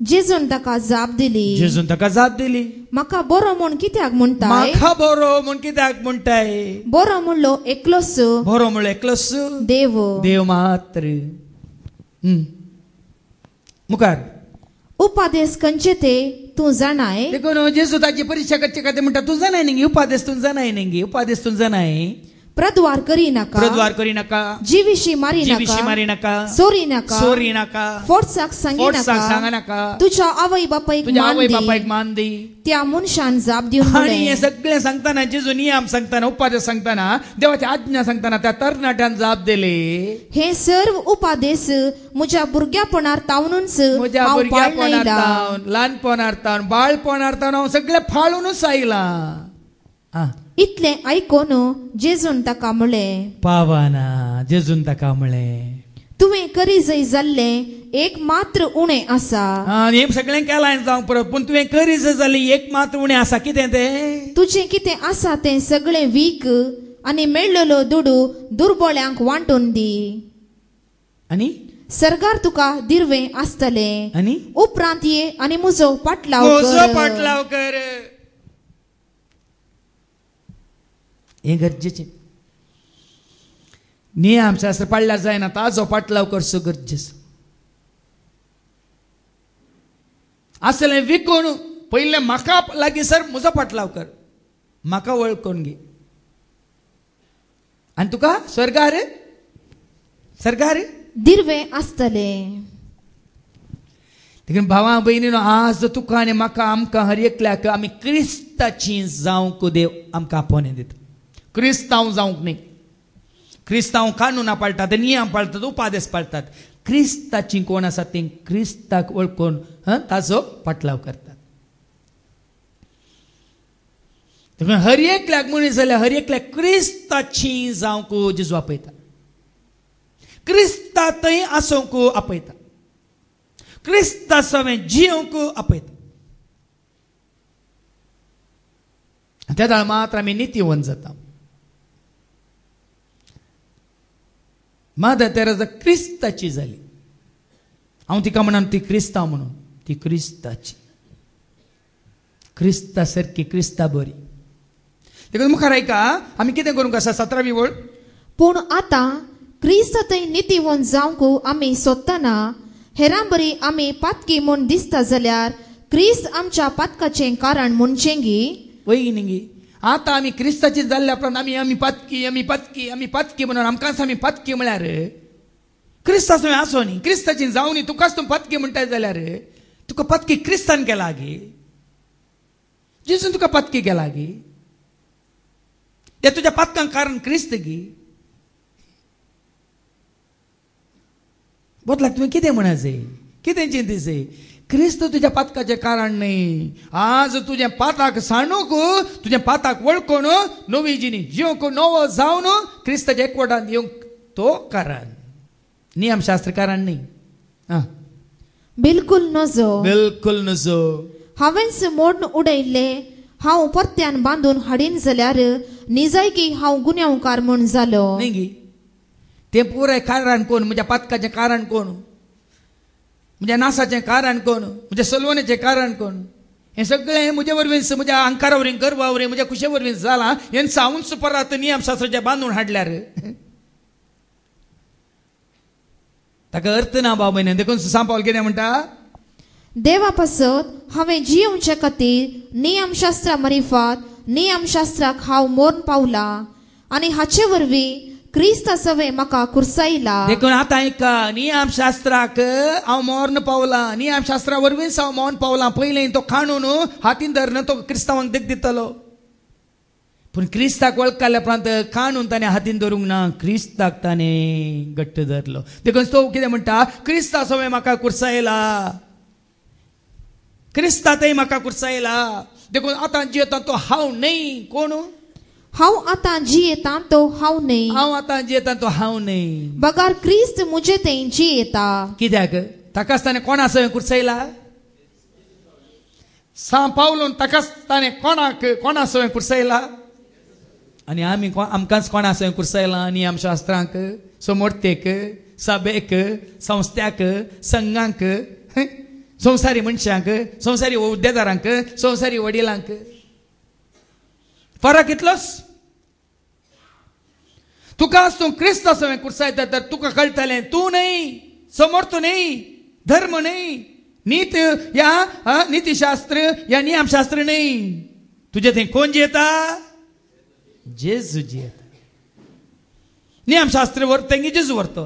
जेजून ताका जाप दिली जेजून ताका जाप दिली म्हाका बरो म्हूण कित्याक म्हणटा म्हाका बरो म्हूण कित्याक म्हणटाय बरो म्हणलो एकलोस बरो म्हणलो एकलोस देव देव मात्र मुखार उपादेश ते तू जाणाय देखून जेसुताची परीक्षा कच्चे कथे म्हणतात तू जाणाय नाही उपादेश तू जाणाय नाही उपादेश तू जाणाय प्रद्वार करी नका प्रद्वार करी नका जीविशी मारी नका जीविशी मारी नका सोरी नाका सोरी नाका फोटसाक सांगी साक सांगा नाका तुझ्या आवई बापायक दी आवई बापायक मान दी त्या मनशान जाप दिवन आणि हे सगळे सांगताना जेजू संगता सांगताना उपादेश सांगताना देवाची आज्ञा सांगताना त्या तरणाट्यान जाप दिले हे सर्व उपादेश म्हज्या भुरग्यापणार तावनूनच म्हज्या भुरग्यापणार तावन ल्हानपणार तावन बाळपणार तावन हांव सगळे फालुनु आयला हाँ इतले ऐकून जेजून ताका म्हळे पावाना जेजून ताका म्हळे तुवें करी जय जाल्लें एक मात्र उणें आसा हे सगळें केलां जावंक परत पूण तुवें करी जय जाल्लें एक मात्र उणें आसा कितें तें तुजें कितें आसा तें सगळें वीक आनी मेळ्ळलो दुडू दुर्बोळ्यांक वांटून दी आनी सरकार तुका दिर्वे आसतले आनी उपरांत ये आनी म्हजो पाटलाव पाटलाव कर हे गरजेचे नियम शास्त्र पाळल्यार जायना ताजो पाटलाव सो गरजेचो असले विकून पयलें म्हाका सर म्हजो पाटलाव कर म्हाका वळखून घे आनी तुका स्वर्गार रे दिर्वे आसतले भावा भावां भयणीनो आज तुका आणि म्हाका आमकां हर एकल्याक आमी क्रिस्ताची जावंक देव आमकां आपोवणे देतो क्रिस्तांव cristãozão न्ही क्रिस्तांव कानुना पाळटात नियम apartada upada aparतात क्रिस्ताची कोण आसा ती ख्रिस्ताक ओळखून ताचो पाटलाव करतात हर एकल्याक मनीस जाल्यार हर एकल्याक क्रिस्ताची जावंक जिजू आपयता थंय आसूंक आपयता क्रिस्ता सवें जियोंक आपयता त्या मात्र आमी नितीवन जाता तेरा जर ख्रिस्ताची झाली हांव तिका म्हणा ती क्रिस्तांव म्हणून ती क्रिस्ताची क्रिस्ता सारखी क्रिस्ता बरी देखून मुखार आयका आम्ही कितें करूंक आसा सतरावी वळ पूण आतां क्रिस्त थंय वन जावंक आमी सोदतना हेरां बरी आमी पातकी म्हूण दिसता जाल्यार क्रिस्त आमच्या पातकाचें कारण गी वैगिनिंगी आतां आमी क्रिस्ताची जाल्ल्या उपरांत आम्ही आमी पातकी आम्ही पातकी आम्ही पातकी म्हणून आमकां आमी पातकी म्हळ्यार क्रिस्तास तुवें आसो न्ही क्रिस्ताची जावं न्ही तुकाच तूं पातकी म्हणटाय जाल्यार तुका पातकी क्रिस्तान केला गे जिजून तुका पातकी केला गे ते तुज्या पातकांक कारण क्रिस्त गी बोतला तुवें कितें म्हणाचे कितें चिंतीचे क्रिस्त तुझ्या पातकाचे कारण नाही आज तुझ्या पाताक सांडूक तुझ्या पाताक नवी जिनी जिवंक नवो जावन क्रिस्ताच्या एकवटात येवंक तो कारण नियम शास्त्र कारण नाही बिलकुल नजो बिलकुल नजो हांवेंस मोड उडयले हांव परत्यान बांदून हाडीन जाल्यार की हांव गुन्यांवकार म्हूण जालो ते पुराय कारण कोण म्हणजे पातकाचे कारण कोण म्हणजे नासाचे कारण कोण म्हणजे सलवणेचें कारण कोण हे सगळे हे म्हजे वरवींच म्हज्या अंकारा वरीं गर्वा वरीं म्हज्या खुशे वरवीं जालां हे सावनच परत नियमशास्त्राचे बांदून रे ताका अर्थ ना बाबा देखून सांपावल कितें म्हणटा देवा पासत हांवें जिवचे खातीर नियमशास्त्रा मरिफात नियमशास्त्राक हांव मोर्न पावला आनी हाचे वरवीं ಕ್ರೈಸ್ತಸವೇ मका ಕುರ್ಸೈಲ देखून आता ऐका नी आप शास्त्राक हांव मोर्न पावला नी आप शास्त्रा वरवींच हांव मोर्न पावला पहिले तो खाणून हातीन धरन तो क्रिस्तांवांक देख दितलो पूण क्रिस्ताक वळखल्या उपरांत खाणून ताणें हातीन धरूंक ना क्रिस्ताक ताणें घट्ट धरलो देखून तो कितें म्हणटा क्रिस्ता सवय म्हाका कुर्सायला क्रिस्तातय म्हाका कुर्सायला देखून आतां जियेता तो हांव न्हय कोण हाव आता जियेता तो हाव नाही हांव आतां जियेता तो हांव न्ही बगार क्रिस्त मुझे तेंची येता कित्याक ताकाच ताणें कोणा सवय कुर्सयला सां पावलोन ताकाच ताणें कोणाक कोणा सवय कुर्सयला आनी आमी आमकांच कोणा सवें कुर्सयला न्ही आमच्या शास्त्रांक समोर्तेक सभेक संस्थ्याक संघांक संवसारी मनशांक संवसारी उद्देदारांक संवसारी वडिलांक फरक इतलोच तू क्रिस्त सवे कुर्सायता तर तुका कळटलें तू न्हय समर्थ न्हय धर्म न्हय नीत या नीतीशास्त्र या नियमशास्त्र न्हय तुझे थंय कोण जियेता जेजू जियेता नियमशास्त्र व्हर जेजू व्हरतो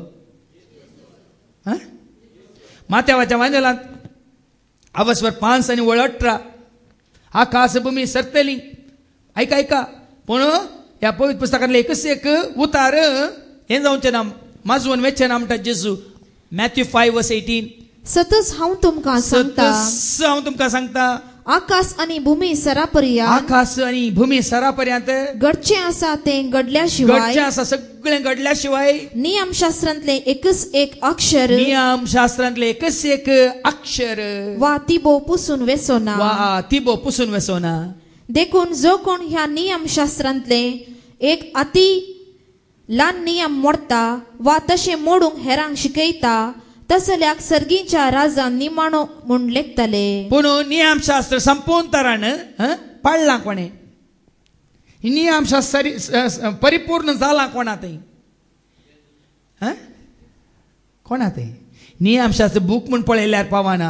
माथ्यावाच्या वांजलांत आवसवर पांच आनी वळ अठरा आकाश भुमी सरतली ऐका ऐका पण యా పవిత్ర పుస్తకంలో ఎక్కువ ఉతారు ఏం చదువుతున్నాం మజ్వన్ नाम जेजू मॅथ्यू फाईव्ह वर्स एटीन सतस हांव तुमकां सांगता सतस हांव तुमका सांगता आकाश आणि भूमी सरापर्या आकाश आणि भूमी सरापर्यंत घडचे असा ते घडल्याशिवाय शिवाय घडल्याशिवाय आसा सगळें शिवाय नियम शास्त्रातले एकच एक अक्षर नियम शास्त्रातले एकच एक अक्षर वा तिबो पुसून वेसोना वा तिबो पुसून वेसोना देखून जो कोण ह्या नियमशास्त्रांतले एक अति ल्हान नियम मोडता वा तसे मोडूंक हेरांक शिकयता तसल्या सर्गींच्या राजान निमाणो म्हूण लेखतले पूण नियमशास्त्र संपूर्ण तरान पाळला कोणे नियमशास्त्र परिपूर्ण झाला कोणा थंय कोणा थंय नियमशास्त्र बूक म्हूण पळयल्यार पावना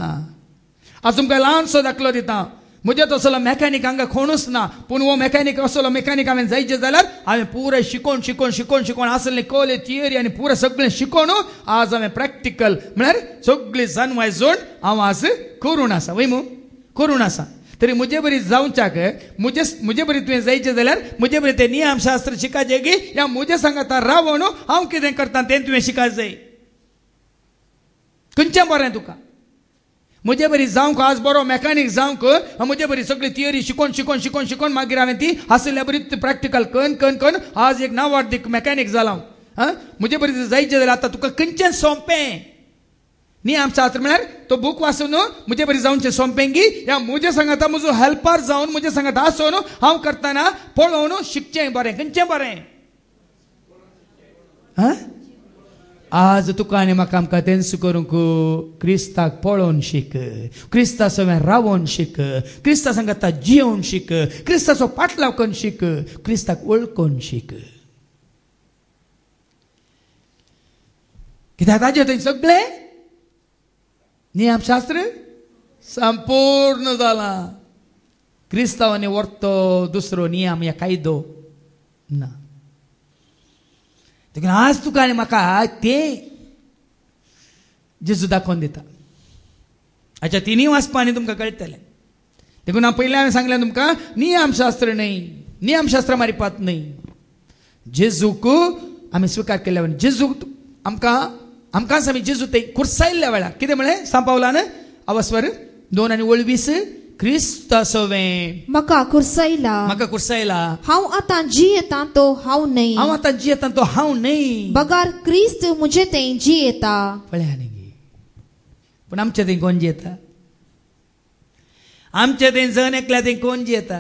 आज तुमकां ल्हानसो दाखलो दिता मुझे तो सोलो मेकानिक हांगा कोणूच ना पूण हो मेकॅनिक असलो मेकॅनिक हांवें जायचे जाल्यार हांवें पुरे शिकोन शिकोवन शिकोवन शिकोवन आसले कोले थियरी आनी पुरे सगळें शिकोन आज हांवें प्रॅक्टिकल म्हळ्यार सगळी जानवाय जोड हांव आज करून आसा वैमू करून आसा तरी म्हजे बरी जावच्याक मुजे म्हजे बरी तुवें जायचें जाल्यार म्हजे बरी ते नियमशास्त्र शास्त्र शिकाचे गी या म्हजे सांगाता रावण न्हू हांव कितें करता तें तुवें शिकाय जाय खंयचें बरें तुका म्हजे बरी जावंक आज बरो मॅकॅनिक जावंक म्हजे बरी सगळी थियरी शिकोन शिकोन शिकोन शिकोन मागीर हांवें ती आसल्या बरी प्रॅक्टिकल कन कन कन आज एक नांवार्दीक मॅकॅनिक जाला आं म्हजे बरी जायचे जाल्यार आतां तुका खंयचें सोंपें न्ही आमच्या हात म्हळ्यार तो बूक वाचून म्हजे बरी सोंपें गी या म्हजे सांगता म्हजो हेल्पार जावन म्हजे सांगाता आसून हांव करताना पळोवन शिकचें बरें खंयचें बरें आं आज तुका आनी म्हाका आमकां तेन्स करूंक क्रिस्ताक पळोवन शिक क्रिस्ता सवें रावोन शिक क्रिस्ता सांगाता जियोन शिक क्रिस्ताचो पाटलाव करून शिक क्रिस्ताक वळखून शिक कित्याक ताजे थंय सगळे नियमशास्त्र संपूर्ण जालां क्रिस्तावांनी व्हरतो दुसरो नियम या कायदो ना लेकिन आज तुकाने म्हाका ते जेजू दाखोवन दिता हाच्या तिनूय वाचपांनी तुमकां कळटलें देखून हांव पयलें हांवें सांगलें तुमकां नियमशास्त्र न्हय नियमशास्त्र मारिपात न्हय जेजूक आमी स्विकार केल्या वेळार जेजूक आमकां आमकांच आमी जेजू ते खुर्सायल्ल्या वेळार कितें म्हळें सांपावलान अवस्वर दोन आनी ओळवीस ख्रिस्त आसोवें म्हाका कुरसायला म्हाका कुरसायला हांव आतां येता तो हांव न्हय हांव आतां जियेतां तो हांव न्हय बगार क्रिस्त म्हजे ते जियेता पळया न्ही पूण आमचे थंय कोण जियेता आमचे थंय जण एकल्या थंय कोण जियेता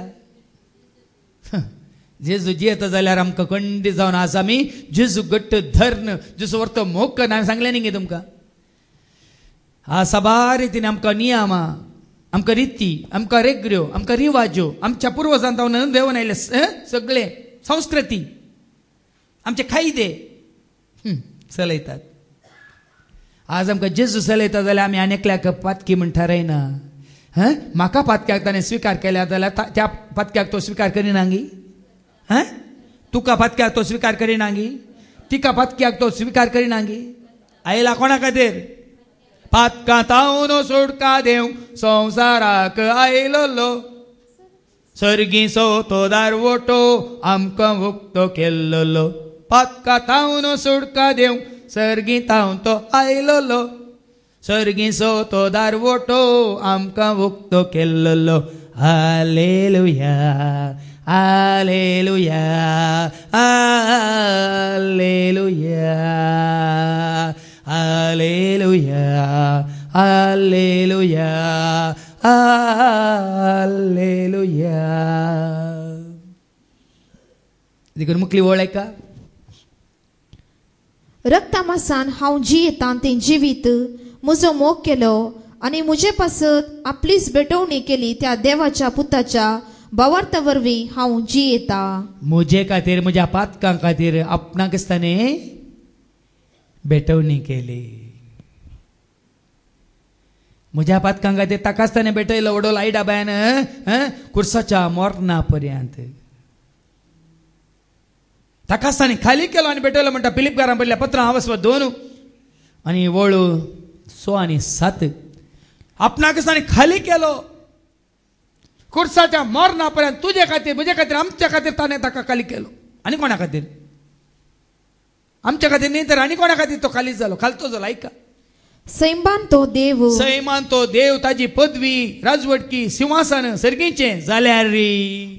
जेजू जियेता जाल्यार आमकां कंडी जावन आसा आमी जेजू घट्ट धर्न जेजू तो मोग हांवें सांगलें न्ही तुमकां आसा बारे तिने आमकां नियामा आमकां रिती आमकां रेग्र्यो आमकां रिवाज्यो आमच्या पुर्वजां देवन आयले सगळे संस्कृती आमचे खायदे चलयतात आज आमकां जेजू चलयता जाल्यार आमी आनी एकल्याक पातकी म्हण थारायना हं म्हाका पातक्याक ताणें स्विकार केल्या जाल्यार त्या पातक्याक तो स्विकार करिना गी तुका पातक्याक तो स्विकार गी तिका पातक्याक तो स्विकार गी आयला कोणा खातीर पातकाताऊन सुटका देव संसाराक आयलो सर्गी तो दारवटो आमकां मुक्त केल्लो पातकाताऊन सुटका देव सर्गी तावन तो आयलो सो तो दारवटो आमकां मुक्त केल्लो लुया आले लुया Aleluya, aleluya, aleluya. Is it good word like that? रक्तामासान हांव जियेतान तें जिवीत म्हजो मोग केलो आनी म्हजे पासत आपलीच केली त्या देवाच्या पुताच्या बवार्थ वरवीं हांव येता म्हजे खातीर म्हज्या पातकां खातीर आपणाक आसता न्ही बेटवणी केली म्हज्या पातकांक ते ताकास्ताने बेटयलो वडो लाई डाब्यान कुर्साच्या मोरणापर्यंत पर्यंत ताकास्ताने खाली केलो आनी बेटयलो म्हणटा पिलीपकारां पडल्या पत्रां हांव वचपा दोन आनी वळू सो आणि सात आपणाकस्ताने खाली केलो कुर्साच्या मोरणापर्यंत पर्यंत तुजे खातीर म्हजे खातीर आमच्या खातीर ताणें ताका खाली केलो आणि कोणा खातीर आमच्या खातीर न्ही तर आनी कोणा खातीर तो खाली जालो खालतो जालो सैमान तो देव सैमान तो देव ताजी पदवी राजवटकी सिंहासन सर्गीचे झाल्या रे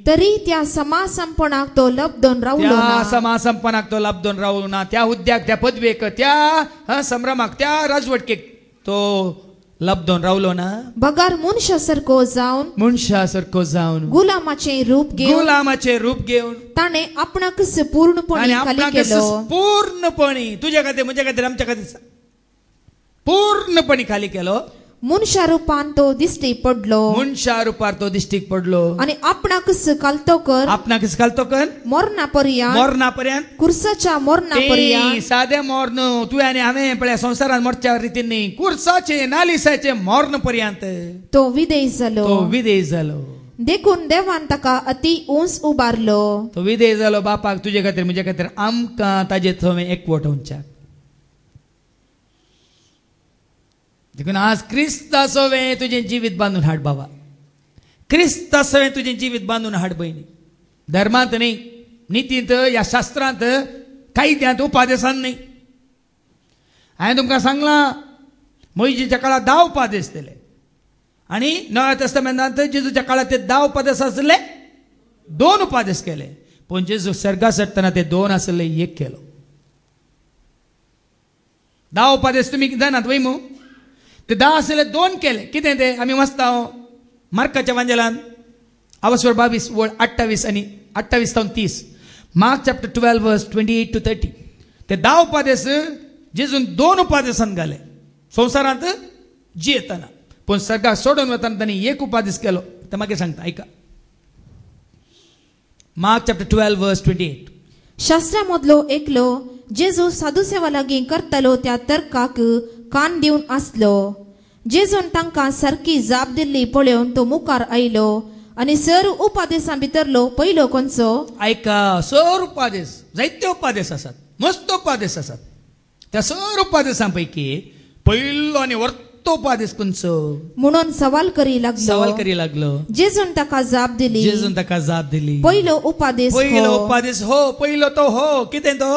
तरी त्या समासंपणाक तो लबदोन रावलो त्या ना. समासंपनाक तो लाभदोन राहू ना त्या हुद्द्याक त्या पदवेक त्या संभ्रमाक त्या राजवटकेक तो लपदोन रावलो ना बगार मुनशा सरको जाऊन मुनशा सरको जाऊन गुलामाचे रूप घेऊन गुलामाचे रूप घेऊन ताणे कस पूर्णपणे खाली पूर्णपणे तुझ्या खातीर म्हज्या खातीर आमच्या खातीर पूर्णपणे खाली केलो पडलो દિષ્ટિ दिसती पडलो आणि आपणा અને આપણા कर आपणा આપણા કસ कर મોરના पर्यंत મોરના पर्यंत कुर्साच्या मोरणा पर्यंत साधे मोरन तुयाने हांवें पळय संवसारान मोरच्या रितीनी कुर्साचे नालिसाचे मोरन पर्यंत तो विदेय जालो तो विदेय जालो देखून देवान ताका अति उंच उबारलो तो विदेय जालो बापाक तुजे खातीर म्हजे खातीर आमकां ताजे थंय एकवट उंचाक देखून आज क्रिस्त असोवे तुझे जीवित बांधून हाड बाबा क्रिस्त असोवे तुझे जीवित बांधून हाड बहिणी धर्मांत नाही नितींत या शास्त्रांत त्यात उपादेशान नाही हांवें तुमकां सांगलां मोईजीच्या काळात दहा उपादेश दिले आणि नव्या तस्तमेंदांत जेजूच्या काळात ते दाव उपादेश आसले दोन उपादेश केले पण जेजू सर्गा सरतना ते दोन आसले एक केलो दाव उपादेश तुम्ही जाणात वैमू ते दहा असलेले दोन केले किती ते आम्ही मस्त आहो मार्काच्या वांजलान आवसवर बावीस व अठ्ठावीस आणि अठ्ठावीस तावन तीस Mark chapter twelve verse twenty eight to thirty ते दहा उपादेस जेजून दोन उपादेसान घाले संवसारांत जी येताना पण सरकार सोडून वताना त्यांनी एक उपादेश केलो ते मागे सांगता ऐका Mark chapter twelve verse twenty eight एकलो ಮೊದಲು साधू सेवा लागी करतलो त्या तर्काक कान दिवन आसलो जेजून तांकां सारकी जाप दिल्ली पळोवन तो मुखार आयलो आणि सर उपादेसां भितरलो पयलो कोणचो ऐका सर उपादेश जायते उपादेश आसात मस्त उपादेश आसात त्या सर उपादेसां पैकी पयलो आनी वर्तो उपादेश कोणचो म्हणून सवाल करी लागलो सवाल करी लागलो जेजून ताका जाप दिली जेजून ताका जाप दिली पयलो उपादेश पयलो हो. उपादेश हो पयलो तो हो कितें तो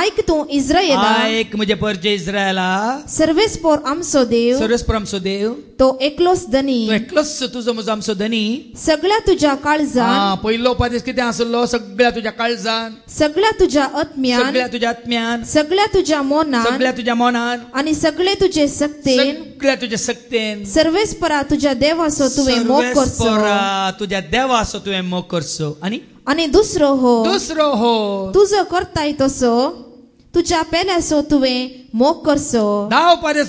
ऐकतो इस्रायल ऐक म्हणजे परजे इस्रायला सर्विस पोर आमचो देव सर्विस आमचो देव तो एकलोस धनी एकलोस तुजो म्हजो आमचो धनी सगळ्या तुज्या काळजा पहिलो उपदेश कितें आसलो सगळ्या तुझा काळजान सगळ्या तुझा आत्म्यान सगळा तुझा आत्म्यान सगळ्या तुझा मोनान सगळा तुझा मोनान आणि सगळे तुझे सक्तेन सगळ्या तुज्या सक्तेन सर्विस परा तुज्या देवाचो तुवें मोग सर्विस तुज्या देवाचो तुवें मोग करचो आणि आणि दुसरो हो દુસરો हो તુજો करताय તોસો तुझ्या पेल्यासो तुवें मोग करचो धा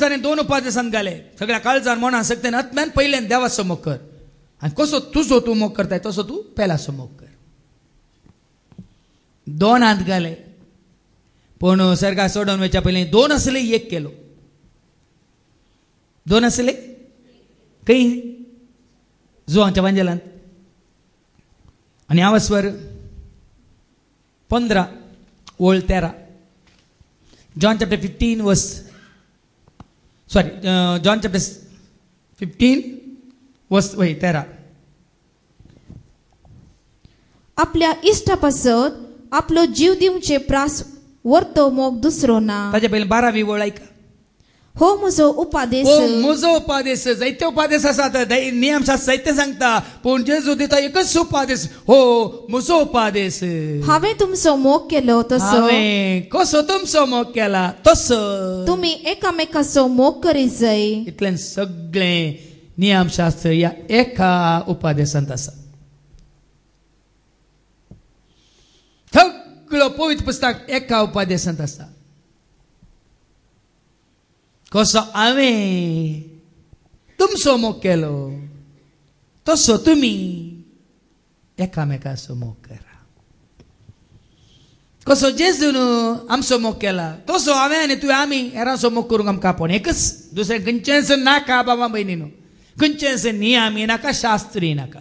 आणि दोन उपदेसान घाले सगळ्या काळजार मोना सगळे आत्म्यान पयल्यान देवा मोग कर आनी कसो तुझो तू मोग करताय तसो तू पेल्याचो मोग कर दोन हात गेले पण सरकार सोडून वेच्या पयलीं दोन असले एक केलो दोन आसले जो आमच्या बांजेला आनी आवस्वर पंधरा पंदरा ओळ तेरा John chapter fifteen verse sorry John chapter fifteen verse वय तेरा आपल्या इश्टा पासत आपलो जीव दिवचे प्रास व्हरतो मोग दुसरो ना ताजे पयलीं बारावी ओळ ऐका हो उपादेश उपादेश जैत्य उपादेश దైత్య ఉపదేశ నియమ सैत्य सांगता पण जेजू देता एकच उपादेश हो मुजो उपादेश हांवें तुमचो मोग केलो तसो हवे कसो तुमचो मोग केला तसो तुमी एकामेकाचो मोग करीत जाय इतलें सगळें नियमशास्त्र ह्या एका उपादेशांत आसा सगळो पवित्र पुस्तक एका उपादेशांत आसा कसं हांवें तुम मोग केलो तसो तुमी एकामेका मोग करा कसो जेजून आमचो मोग केला तसो हांवें आनी तुवें आमी हेरांचो मोग करूंक आमकां आपोण एकच दुसरें खंयचेंच नाका बाबा भयणी न्हू खंयचेंच न्ही आमी नाका शास्त्री नाका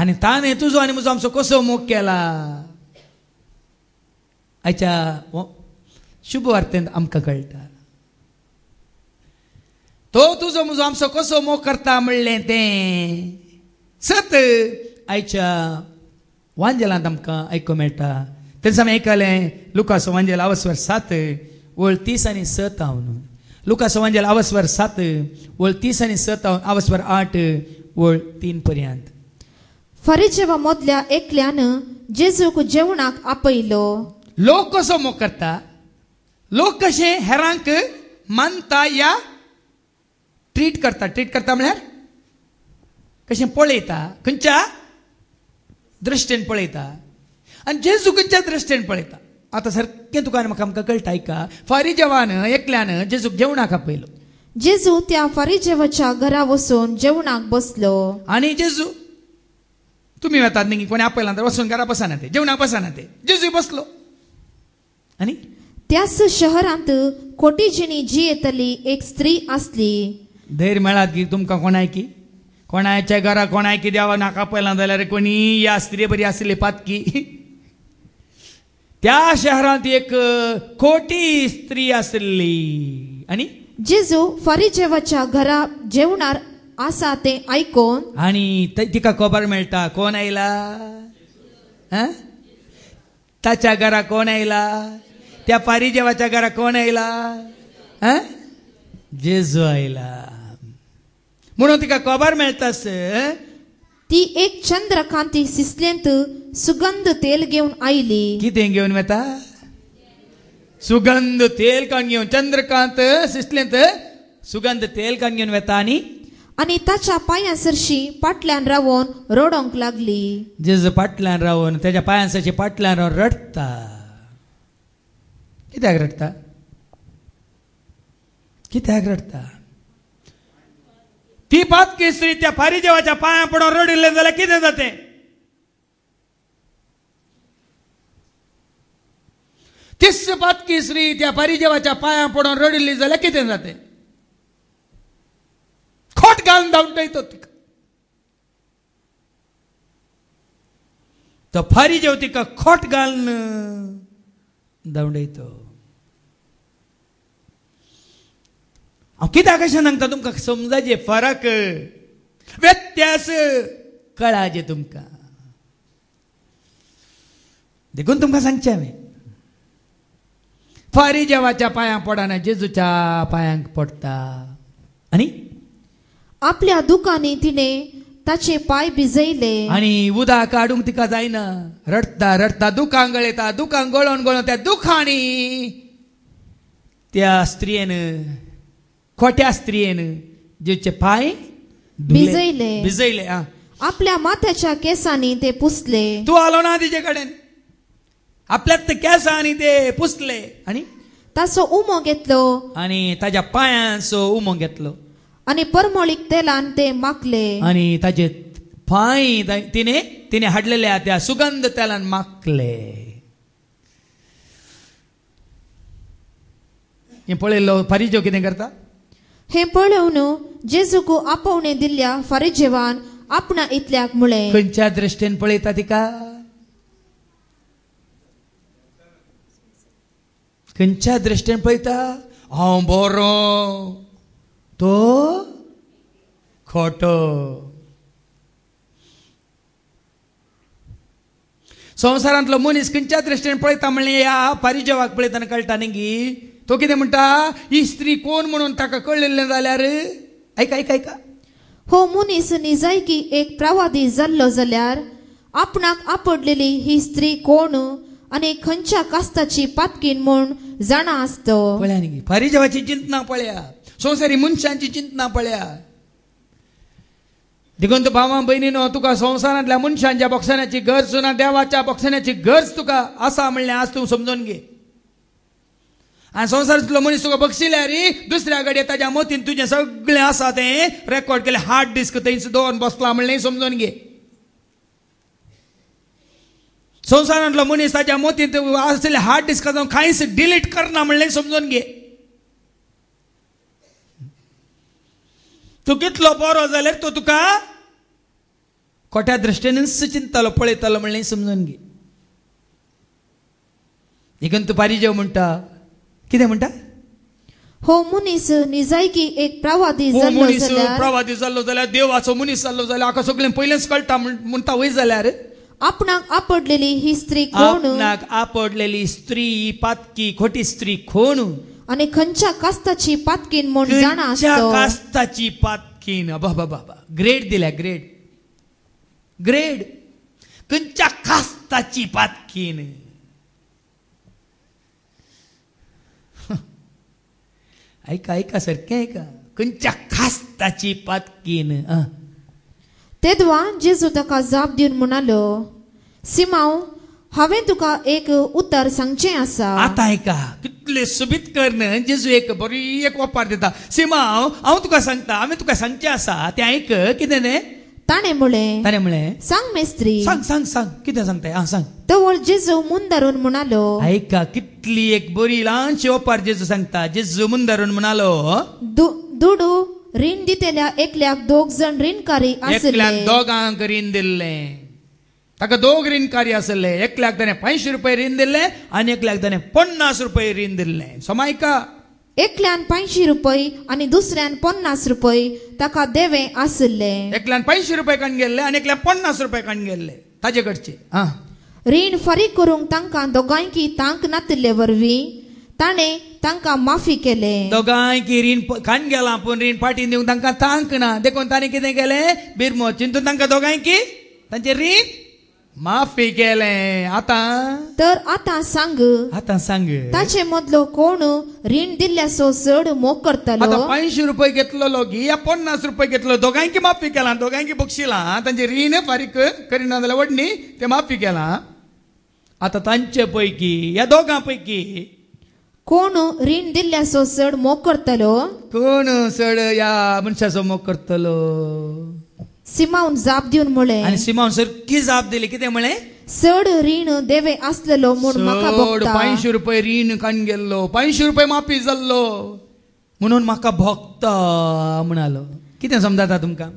आनी ताणें तुजो आनी म्हजो आमचो कसो मोग केला शुभ ಶುಭವಾರ್ತೆಂದು आमकां कळटा तो तुजो म्हजो आमचो कसो मोग करता म्हणलें तें सत आयच्या वांजेलांत आमकां आयकूंक मेळटा तेन्ना आमी आयकलें लुकासो वांजेल आवस्वर सात वळ तीस आनी स तावन न्हू वांजेल आवस्वर सात वळ तीस आनी सत तावन आवस्वर आठ वळ तीन पर्यंत फारीत मदल्या मोदल्या एकल्यान जेजूक जेवणाक आपयलो लोक कसो करता लोक कशे हेरांक मानता या ट्रीट करता ट्रीट करता म्हळ्यार कशें पळयता खंयच्या दृश्टेन पळयता आनी जेजू खंयच्या दृश्टेन पळयता आतां सारकें तुका म्हाका आमकां कळटा आयका फारी जेवान एकल्यान जेजूक जेवणाक आपयलो जेजू त्या फारी जेवाच्या घरा वचून जेवणाक बसलो आनी जेजू तुम्ही वेतात न्ही कोणी आपयला तर वचून घरा बसना ते जेवणाक बसना ते जेजू बसलो आणि त्याच शहरांत जिणी जी येतली एक स्त्री असली धैर मेळात की आहे की कोणाच्या घरा की देवा नाका पहिला जाल्यार कोणी या स्त्री बरी पात की त्या शहरांत एक खोटी स्त्री असली आणि जेजू फारिजेवाच्या घरा जेवणार आसा ते ऐकून आणि तिका खबर मेळटा कोण आयला ताच्या घरा कोण आयला त्या पारिजेवाच्या घरा कोण आयला जेजू आयला म्हणून तिका कोबार मेळटास ती एक चंद्रकांती सिसलेंत सुगंध तेल घेऊन आयली कितें घेऊन वेता सुगंध तेल कान घेऊन चंद्रकांत सिसलेंत सुगंध तेल कान घेऊन वेता आणि आणि त्याच्या पायांसरशी पाटल्यान रावून रडोंक लागली जेजू पाटल्यान रावून त्याच्या पायांसरशी पाटल्यान रावून रडता कित्याक रडटा कित्याक रडटा ती पातकी स्त्री त्या फारिजेवाच्या पाया पडून रडिल्ले जाल्यार कितें जातें तीस पातकी स्त्री त्या पारिजेवाच्या पाया पडून रडिल्ली जाल्यार कितें जातें खोट घालून धांवटयतो तिका तो फारिजेव तिका खोट घालून धांवडयतो हांव कित्याक अशें सांगता तुमकां समजाचे फरक व्यत्यास कळाचे तुमकां देखून तुमकां सांगचें हांवें फारी जेवाच्या पांयां पडना जेजूच्या पांयांक पडटा आनी आपल्या दुकानी तिने ताचे पाय भिजयले आणि उदक काडूंक तिका जायना रडता रडता दुकान गळयता दुकान गळोवन गळोवन त्या दुखाणी त्या स्त्रियेन खोट्या स्त्रियेन जेचे पाय भिजयले भिजयले आपल्या माथ्याच्या केसांनी ते पुसले तू आलो ना तिच्याकडे आपल्यात केस आणि ते पुसले आणि तसो उमो घेतलो आणि त्याच्या पायांचो उमो घेतलो आणि परमोळीक तेलान ते माकले आणि ताजे पाय तिने तिने हाडलेल्या त्या सुगंध तेलान माकले हे पळयलो जो कितें करता हेंपळवणू जेजूकू दिल्या दिल्ल्या जेवण आपणा इतल्याक मुळे खंयच्या दृश्टीन पळयता तिका खंयच्या दृष्टीन पळयता हांव बरो तो खोटो संवसारांतलो मनीस खंयच्या दृश्टीन पळयता म्हणले ह्या पारिजेवाक पळयताना कळटा न्ही तो कितें म्हणटा ही स्त्री कोण म्हणून ताका कळलेले जाल्यार आयका आयका आयका हो मुनीस निजायकी एक प्रवादी जाल्लो जाल्यार आपणाक आपडलेली ही स्त्री कोण आणि खंयच्या कास्ताची पातकीन म्हूण जाणा आसतो पळया न्ही फारिजवाची चिंतना पळया संवसारी मनशांची चिंतना पळया दिगंत भावा भयणीनो तुका संवसारांतल्या मनशांच्या बक्षण्याची गरज ना देवाच्या बक्षण्याची गरज तुका असा म्हणले आज तू समजून घे आणि संसार तुला मनीस तुका रे दुसऱ्या कडेन ताज्या मतीन तुजें सगळें आसा तें रेकॉर्ड केलें हार्ड डिस्क थंयच दोन बसला म्हणलें समजून घे संवसारांतलो मनीस ताज्या मतींत आसलेल्या हार्ड डिस्क जावन कांयच डिलीट करना म्हणलें समजून घे तूं कितलो बरो जाल्यार तो तुका खोट्या दृश्टीनच चिंतलो पळयतालो म्हणलें समजून घे निगंत तूं पारिजेव म्हणटा कितें म्हणता हो मुनीस निजाय की एक प्रवादी हो मुनीस प्रवादी जाल्लो जाल्यार देवाचो मनीस जाल्लो जाल्यार आका सगळे पयलेंच कळटा म्हण- म्हणटा वय जाल्यार आपणाक आपडलेली ही स्त्री कोण आपडलेली स्त्री पातकी खोटी स्त्री कोण आणि खंच्या कास्ताची पातकीन म्हणून जाणा कास्ताची पातकी बाबा बाबा ग्रेड दिल्या ग्रेड ग्रेड खंयच्या कास्ताची पातकीन ऐका ऐका सारखें ऐका खंयच्या कास्ताची पातकीन तेदवा जेजू ताका जाप दिवन म्हणालो सिमाव हवे तुका एक उत्तर सांगचें असा आता ऐका कितले सुबित कर्ण जेजू एक बरी एक ओपार देता सिमाव हांव तुका सांगता हांवें तुका सांगचें असा तें आयक कितें ने ताणेमुळे मुळे सांग मेस्त्री सांग सांग सांग कितें सांगताय हा सांग तवळ जेजू मुंदारून म्हणालो ऐका कितली एक बोरी ल्हानशी ओपार जेजू सांगता जेजू मुंदारून म्हणालो दुडू रीण दितेल्या एकल्याक दोग जण रीणकारी आसले दोगांक रीण दिल्लें ताका दोग ऋणकारी आसले एकल्याक ताणें पांयशी रुपया रीण दिल्ले आनी एकल्याक ताणें पन्नास रुपया रीण दिल्ले समायका एकल्यान पांयशी रुपये आणि दुसऱ्यान पन्नास रुपये ताका देवे आसले एकल्यान पांयशी रुपये कण गेल्ले आणि एकल्यान पन्नास रुपये कण गेल्ले ताजे कडचे रीण फारीक करूंक तांकां दोगांयकी तांक नातिल्ले वरवीं ताणें तांकां माफी केले दोगांयकी रीण खाण गेला पूण रीण पाटी दिवंक तांकां तांक ना देखून ताणें कितें केलें बिरमो चिंतून तांकां दोगांयकी तांचे रीण माफी केले आता तर आता सांग आता सांग ताचे मधलो कोण ऋण दिल्ल्यासो चड मोग करतलो आता पांयशी रुपये घेतलेलो घिया पन्नास रुपये घेतलो दोगांकी माफी केला दोघांकी बक्षिला त्यांचे रीण फारीक करिना जाल्यार वडणी ते माफी केला आता तांचे पैकी या दोगां पैकी कोण रीण दिल्ल्यासो चड मोग करतलो कोण चड या मनशाचो मोग करतलो सिमाऊन जाप दिवन मुळे आणि सिमाऊन सरकी जाप दिली कितें मुळे चढ रीण देवे असलेलो म्हणून म्हाका भोगता रुपये रीण काण गेल्लो पांयशी रुपये माफी जाल्लो म्हणून म्हाका भोगता म्हणालो कितें समजाता तुमकां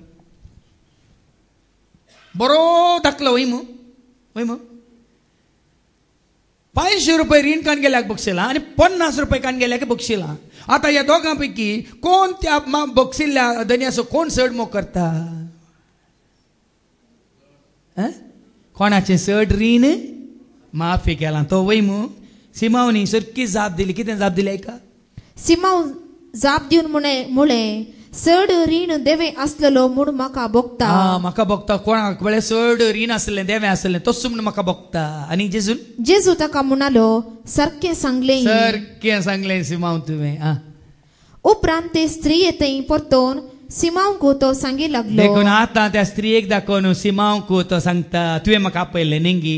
बरो टाकलो वैम वैम वै रुपये रीण काण गेल्याक बक्षिला आणि पन्नास रुपये काण गेल्याक बक्षिला आता या दोगां पैकी कोण त्या मा- बक्षिल्ल्या धन्याचो कोण चढ मोग करता कोणाचे सड रीण माफी केला तो वय मू सिमावनी सरकी जाप दिली कितें जाप दिली ऐका सिमाव जाप दिवन म्हणे मुळे चड रीण देवे आसलेलो म्हूण म्हाका भोगता म्हाका भोगता कोणाक वेळे चड रीण आसलें देवे आसलें तो म्हूण म्हाका भोगता आनी जेजून जेजू ताका म्हणालो सारकें सांगलें सारकें सांगलें सिमाव तुवें उपरांत ते स्त्री येतय परतोन ಸಿಮಾಂಕು तो ಸಂಗಿ लागलो देखून आता त्या स्त्रियेक दाखोवन सिमांकू तो सांगता तुवें म्हाका आपयल्लें नेंगी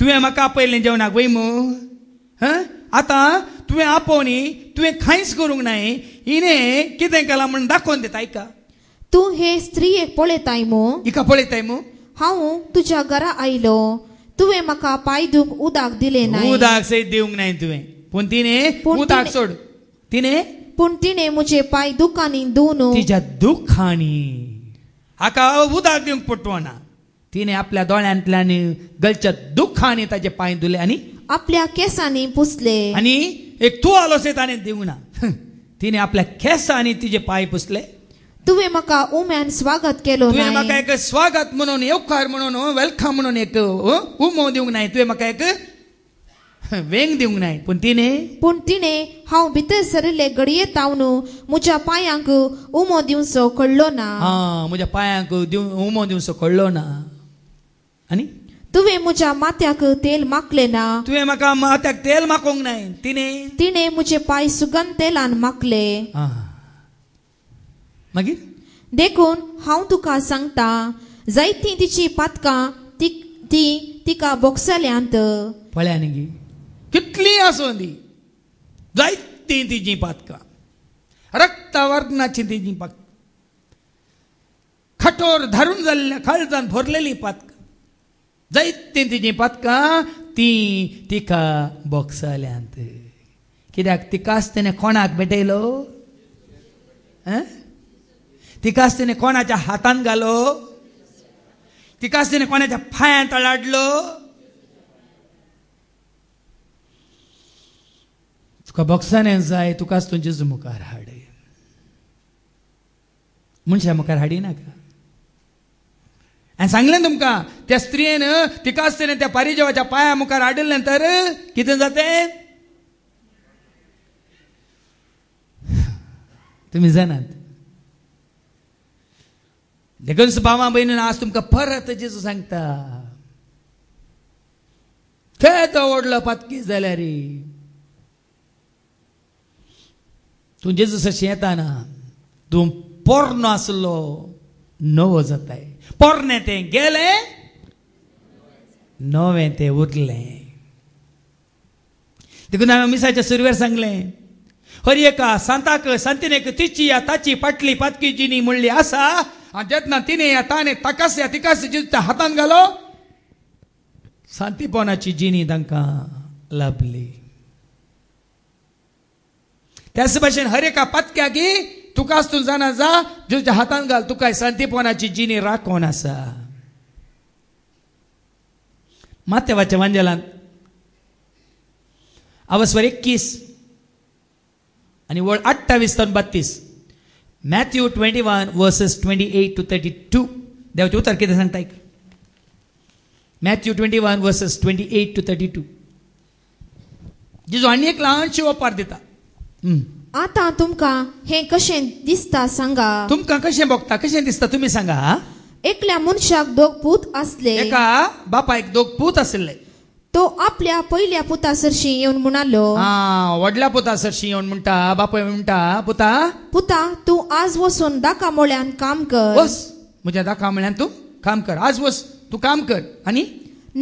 तुवें म्हाका आपयल्लें जेवणाक वय मू आतां तुवें आपोवनी तुवें कांयच करूंक नाय इने कितें केलां म्हूण दाखोवन दिता आयका तूं हे स्त्री एक पळयताय मो इका पळयताय मू हांव तुज्या घरा आयलो तुवें म्हाका पायदूक उदक दिलें ना उदाक सयत दिवंक नाय तुवें पूण तिणें उदक उदाक सोड तिणें पण तिने मुझे पाय दुखानी दोनो तिच्या दुखानी हाका उदक दिवंक पुटवना तिने आपल्या डोळ्यांतल्या गलच्या दुखाने त्याचे पाय धुले आणि आपल्या केसांनी पुसले आणि एक तू आलोसे ताने देऊ ना तिने आपल्या केसांनी तिचे पाय पुसले तुवें मका उम्यान स्वागत केलो तुवें म्हाका एक स्वागत म्हणून येवकार म्हणून वेलकम म्हणून एक उमो दिवंक नाही तुवें म्हाका एक वेंग दिवंक नाय पूण तिने पण तिने हांव भितर सरले घडये तावन म्हज्या पायांक उमो सो कळलो ना हा म्हज्या पायांक उमो दिवचो कळलो ना आनी तुवें म्हज्या माथ्याक तेल माखलें ना तुवें म्हाका माथ्याक तेल माकोंग नाही तिने तिने म्हजे पाय सुगंध तेलान माखले मागीर देखून हांव तुका सांगता जायतीं तिचीं पातकां ती तिका बोक्सल्यांत पळया न्ही कितली आसोंदी जायती तिजी पातकां रक्तवर्णाची तिजी पातकां खटोर धरून जाल्ल्या काळजान भरलेली पातकां जायती तिजी पातकां ती तिका बॉक्साल्यांत कित्याक तिकाच तेणे कोणाक भेटयलो तिकाच तिने कोणाच्या हातान घालो तिकाच तिने कोणाच्या पांयांत तुका बॉक्सांनी जाय तुकाच तुजे मुखार हाड मनशा मुखार हाडिनाका हांवें सांगलें तुमकां त्या स्त्रियेन तिकाच आसतना त्या पारिजेवाच्या पांया मुखार हाडिल्ले नंतर कितें जातें तुमी जाणात देखून भावां भयणीन आज तुमकां परत जेजू सांगता खेळ तो ओडलो पातकी जाल्यार तुझे जसं शेताना तू पोरण आसलो जात जाताय पोरणे ते गेले नवे ते उरले देखून हांवें मिसाच्या सुरवेर सांगले हर एका सांताक सांतिनेक तिची या ताची पाटली पातकी जिनी म्हणली असा आणि जेतना तिने या ताने तकास या तिकास जिजता हातान घालो सांतीपोनाची जिनी तांकां लाभली त्याच भाशेन हर एका की तुका आस्तून जाणा जा तुझ्या हातान घाल तुका संतीपणाची जिणी राखोन आसा मातेवाच्या वांजेलान अवस्वर एकवीस आणि वळ अठ्ठावीस तर बत्तीस Matthew twenty one verses twenty eight to thirty two देवाचे उतर किती सांगता एक Matthew twenty one verses twenty eight to thirty two जिजो आणि एक लहानशी ओपार दिता Hmm. आता तुमका हे कशें दिसता सांगा तुमका कशें भोगता कशें दिसता तुम्ही सांगा एकल्या मनशाक दोग पूत असले एका बापा एक दोग पूत असले तो आपल्या पहिल्या पुता सरशी येऊन म्हणालो हा वडल्या पुता सरशी येऊन म्हणटा बापाय म्हणटा पुता पुता तू आज वसून दाका मोळ्यान काम कर बस म्हज्या दाका मोळ्यान तू काम कर आज वस तू काम कर आणि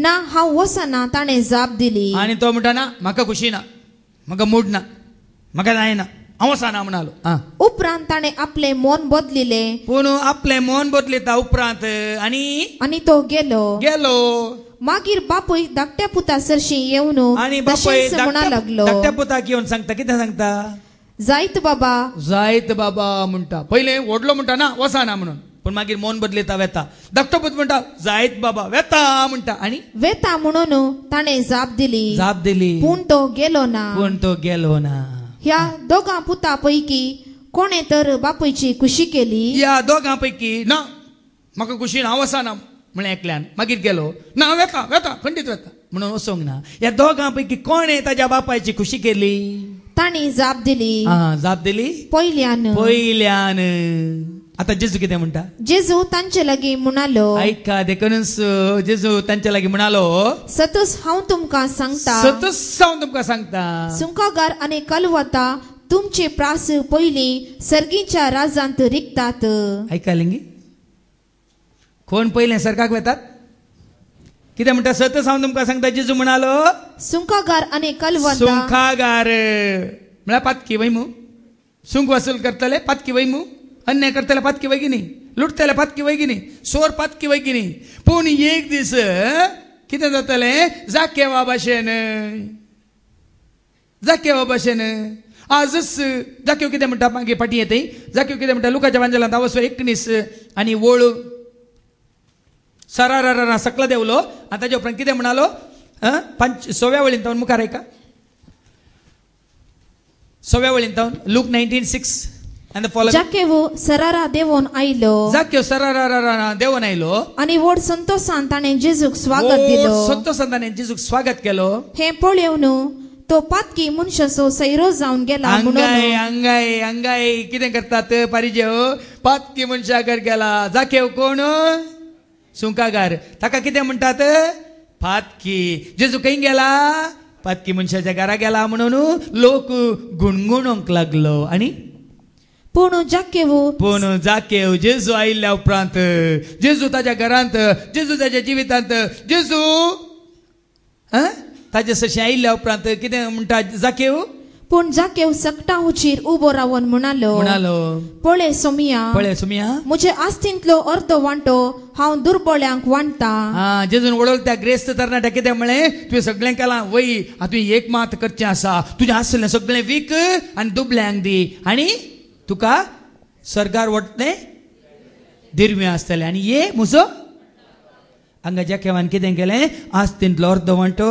ना हा वसना ताणे जाप दिली आणि तो म्हणटा ना म्हाका खुशी ना म्हाका मूड ना మగ ఆయన అవసానమునాలు आपले అప్లే మోన్ బొద్లిలే आपले मौन बदलले బొద్లితా उपरांत आणि आणि तो गेलो गेलो मागीर बापूय धाकट्या पुता सरशी येऊन आणि बापूय म्हणा लागलो धाकट्या पुताक सांगता कितें सांगता जायत बाबा जायत बाबा म्हणटा पहिले व्हडलो म्हणटा ना वसाना म्हणून पण मागीर मोन बदलता वेता धाकटो पूत म्हणटा जायत बाबा वेता म्हणटा आणि वेता म्हणून ताणे जाप दिली जाप दिली पूण तो गेलो ना पूण तो गेलो ना ह्या पुता पैकी कोणे तर बापूयची खुशी केली या दोगां पैकी ना म्हाका खुशी हांव ना म्हण एकल्यान मागीर गेलो ना वेता वेता खंडीत वेता म्हणून वसोंक ना या दोगां पैकी कोणे ताज्या बापायची खुशी केली ताणी जाप दिली जाप दिली पहिल्यान पयल्यान आता जेजू किती म्हणता जेजू तांचे लगे म्हणालो ऐका देखूनच जेजू तांचे लगे म्हणालो सतस हांव तुमकां सांगता सतस हा तुमकां सांगता सुंकागार आणि कलवता तुमचे प्रास पयलीं सर्गीच्या राजांत रिकतात ऐका लिंगी कोण पहिले सरकाक वेतात कितें म्हणटा सतस हांव तुमकां सांगता जेजू म्हणालो सुंकागार आणि कलवता सुंकागार म्हळ्यार पातकी वैमू सुंक वसूल करतले पातकी वैमू अन्याय करतेला पात की वैगिनी लुटतेला पात की वैगिनी सोर पात की वैगिनी पूण एक दीस कितें जातलें जाकेवा भाशेन जाकेवा भाशेन आजच जाक्यो कितें म्हणटा मागीर फाटी येतय जाक्यो कितें म्हणटा लुकाच्या वांजलांत आवसो एकनीस आनी वळू सरारारा सकला देवलो आनी ताजे उपरांत कितें म्हणालो पंच सव्या वळीन तावन मुखार आयका सव्या वळीन तावन Luke nineteen six And the following. सरारा ailo आयलो जाक्यो सररारारा देवण आयलो आणि व्हड ताणें स्वागत दिलो संतोषान ताणें जेजूक स्वागत केलो हे पळेव न्हू तो पातकी सही सैरो जाऊन गेला अंगाय अंगाय कितें करतात पारिजेव पातकी कर गेला जाके कोण सुंकागार ताका कितें म्हणटात पातकी जेजू गेला पातकी मनशाच्या घरा गेला म्हणून लोक गुणगुणोंक लागलो आणि पूण ಜಾಕ್ಯವು पूण ಜಾಕ್ಯವು जेजू आयिल्ल्या उपरांत जेजू ताच्या घरांत जेजू ताच्या जिवितांत जेजू ताजे सशे आयिल्ल्या उपरांत कितें म्हणटा जाकेव पूण जाकेव सकटा उचीर उबो रावन म्हणालो म्हणालो पळय सोमिया पळय सोमिया म्हजे आस्तींतलो अर्थ वांटो हांव दुर्बळ्यांक वांटा जेजून वळख त्या ग्रेस्त तरणाट्या कितें म्हळें तुवें सगळें केलां वय आतां एक मात करचें आसा तुजें आसलें सगळें वीक आनी दुबल्यांक दी आनी तुका सरकार वटने धिर्मी आसतले आनी ये मुसो हांगाच्या केवान कितें केलें आज तितलो अर्द वांटो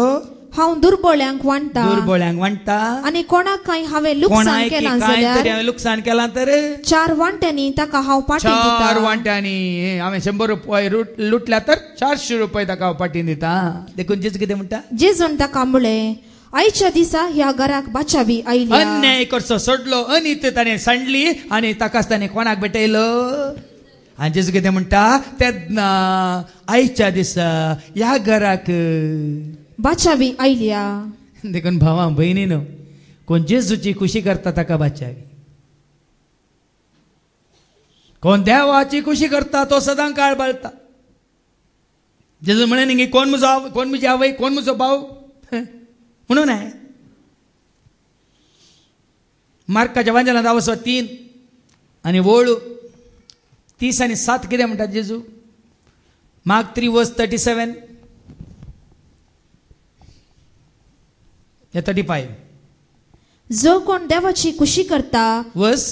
हांव दुर्बोळ्यांक वांटा दुर्बोळ्यांक वांटता आनी कोणाक काय हांवें लुकसाण केलां जाल्यार हांवें लुकसाण केलां तर चार वांट्यांनी ताका हांव पाटी चार वांट्यांनी हांवें शंबर रुपये लुटल्या तर चारशे रुपये ताका हांव पाटी दिता देखून जेजू कितें म्हणटा जेजून ताका म्हणलें आईच्या दिसा ह्या घराक बाचावी आई अन्याय करचो सोडलो अनित ताणें सांडली आनी ताकाच ताणें कोणाक भेटयलो आणि जेजू कितें म्हणटा तेन्ना आईच्या दिसा ह्या घराक बाचावी आयल्या देखून भावा भयणी न्हू कोण जेजूची खुशी करता ताका बाचावी कोण देवाची खुशी करता तो सदां काळ बाळता जेजू म्हणे कोण म्हजो कोण म्हजी आवय कोण म्हजो भाऊ म्हणून आहे मार्काच्या वांजला दावसवा तीन आणि वळू तीस आणि सात किती म्हणतात जेजू Mark three verse thirty seven या थर्टी फाईव्ह जो कोण देवाची खुशी करता वस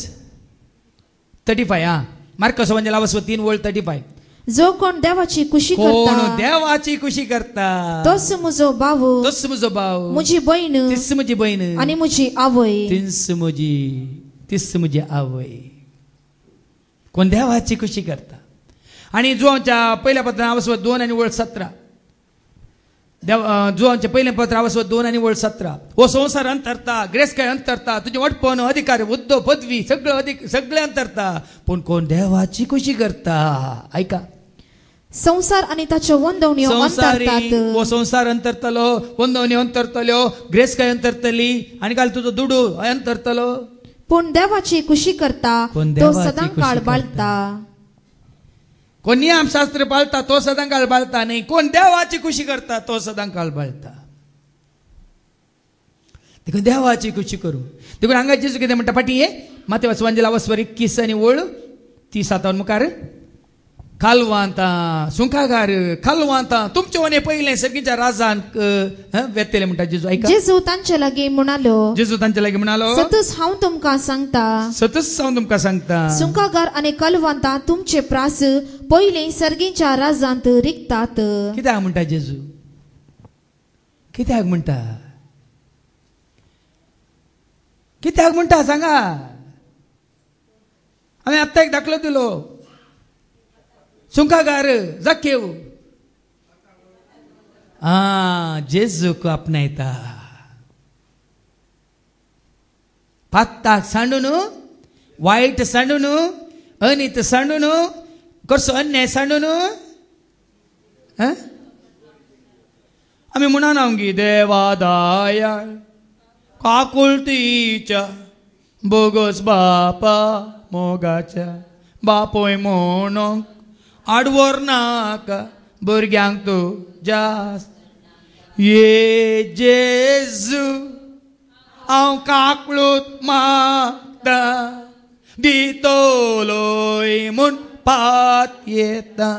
थर्टी फाय हा मार्क वांजला दावसवा तीन वळ थर्टी फाय जो कोण देवाची खुशी कोण देवाची खुशी करता तोच मुझो भाऊ तस मुझो भाव मुझी बहीण तीस मुझी आणि मुझी आवय तीस मुझी आवय कोण देवाची खुशी करता आणि जुआच्या पहिल्या पत्र आवसवत दोन आणि वळ सतरा देव अं, जुआच्या पहिल्या पत्र दोन आणि वळ सतरा ओ संसार अंतरता ग्रेस काय अंतरता तुझे वटपण अधिकार उद्योग पदवी सगळं अधिक सगळे अंतरता पण कोण देवाची खुशी करता ऐका ಸಂಸಾರ ಅನಿತ ಒಂದವನಿಯೋ ಸಂಸಾರಿ ಓ ಸಂಸಾರ ಅಂತರ್ತಲೋ ಒಂದವನಿ ಅಂತರ್ತಲೋ ಗ್ರೇಸ್ काय अंतरतली आणि काल तुझं दुडू अंतरतलो पण देवाची खुशी करता तो सदांकाळ बाळता कोण नियम शास्त्र पाळता तो सदांकाळ बाळता नाही कोण देवाची खुशी करता तो सदांकाळ बाळता देखून देवाची खुशी करू तिकडे हांगा जेजू कितें म्हणटा फाटी हे माते वाचवांजेला वस्वर किस आनी ओळ ती सातावन मुखार ಕಲ್ವಾಂತ ಸುಂಕಾಗಾರ तुमचे वने पहिले ಪೈಲೆ ಸಗಿಂಚ ರಾಜಾನ್ ವ್ಯತ್ಯಲೆ म्हणटा जेजू ऐका जेजू तांचे लागे म्हणालो जेजू तांचे लागे म्हणालो सतस हांव तुमका सांगता सतस हांव तुमका सांगता सुंकागार आणि कलवांता तुमचे प्रास पहिले सर्गींच्या राजांत रिक्तात कित्याक म्हणटा जेजू कित्याक म्हणटा कित्याक म्हणटा सांगा हांवें आत्ता एक दाखलो दिलो सुखागार जाऊ आ जेजूक आपणयता पात्ता सांडून वैट सांडून अनीत सांडून कसं अन्याय सांडून आम्ही देवा आमगी देवादयाकुलतीच्या भोगोस बापा मोगच्या बापोय म्हण आडवर नाका भुरग्यांक तूं जास्त ये जेजू हांव काकळूत मागता दितोलोय म्हूण पात येता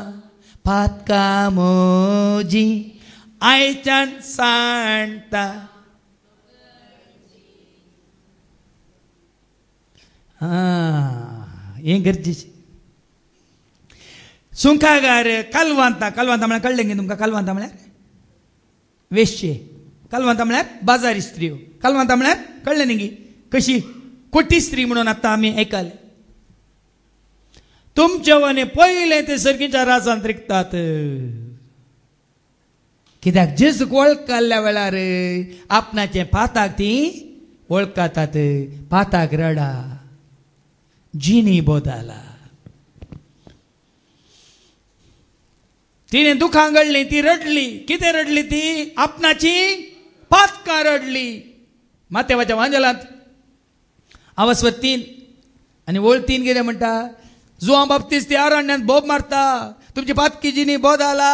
पात मोजी आयच्यान सांडता हे गरजेचे सुंखागार कालवांता कालवांता म्हळ्यार कळ्ळें गे तुमकां कालवांता म्हळ्यार वेश्ये कालवांता म्हळ्यार बाजारी स्त्रियो कालवांता म्हळ्यार कळ्ळें न्ही गे कशी कोटी स्त्री म्हणून आतां आमी आयकले तुमचे वने पयलें ते सर्गीच्या राजांत रिकतात कित्याक जेजूक वळखल्ल्या वेळार आपणाचे पाताक ती वळखतात पाताक रडा जिनी बोदाला तिने दुखांगडली ती रडली किती रडली ती आपणाची पातका रडली मातेवाच्या वांजलांत आवस्वत तीन आणि ओळ तीन कितें म्हणटा जुआ बाबतीस ती आरण्यात बोब मारता तुमची पातकी जिनी बोध आला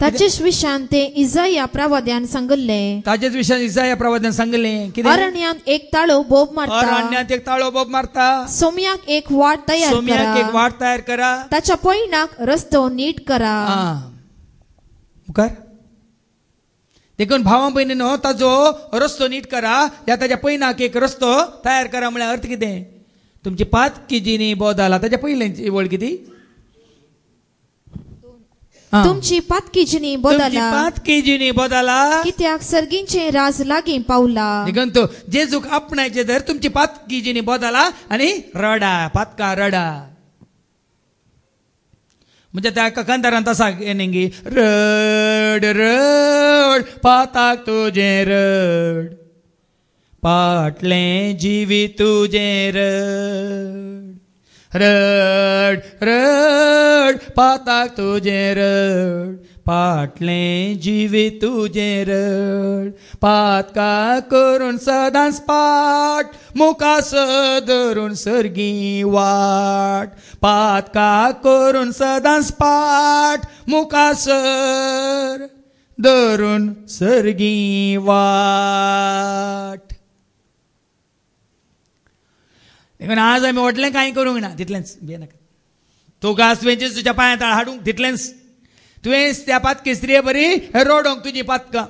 ताचेच विशान ते इजाया प्रवाद्यान सांगले ताचेच विशयान इजाया प्रवाद्यान सांगले कि अरण्यात एक ताळो बोब मारता अरण्यात एक ताळो बोब मारता सोम्याक एक वाट तयार सोम्याक एक वाट तयार करा ताच्या पैणाक रस्तो नीट करा मुखार देखून भावा बहिणीनो ताजो रस्तो नीट करा या ताच्या पैनाक एक रस्तो तयार करा म्हळ्यार अर्थ कितें तुमची पात केजीनी बोद आला ताच्या पयलींची वळ किती तुमची पातकीजनी बोदाला पातकीजनी बोदाला कित्याक सर्गींचे राज लागे पावला निघंतो जेजूक आपणायचे तर तुमची पातकीजनी बोदाला आणि रडा पातका रडा म्हणजे त्या कंदारान तसा येणेंगी रड रड पाता तुझे रड पाटले जीवी तुझे रड रड रड पाताक तुझे रड पाटले जिवी तुझे रड का करून सदांच पाट मुखा धरून सर्गी वाट का करून सदांच पाट मुखा सर धरून सर्गी वाट देखून आज आमी व्हडलें कांय करूंक ना तितलेंच नका तो घास वेंचीस तुज्या पांयांत हाडूंक तितलेंच त्या पात केसरीये बरी रोडोंक तुझी पातकां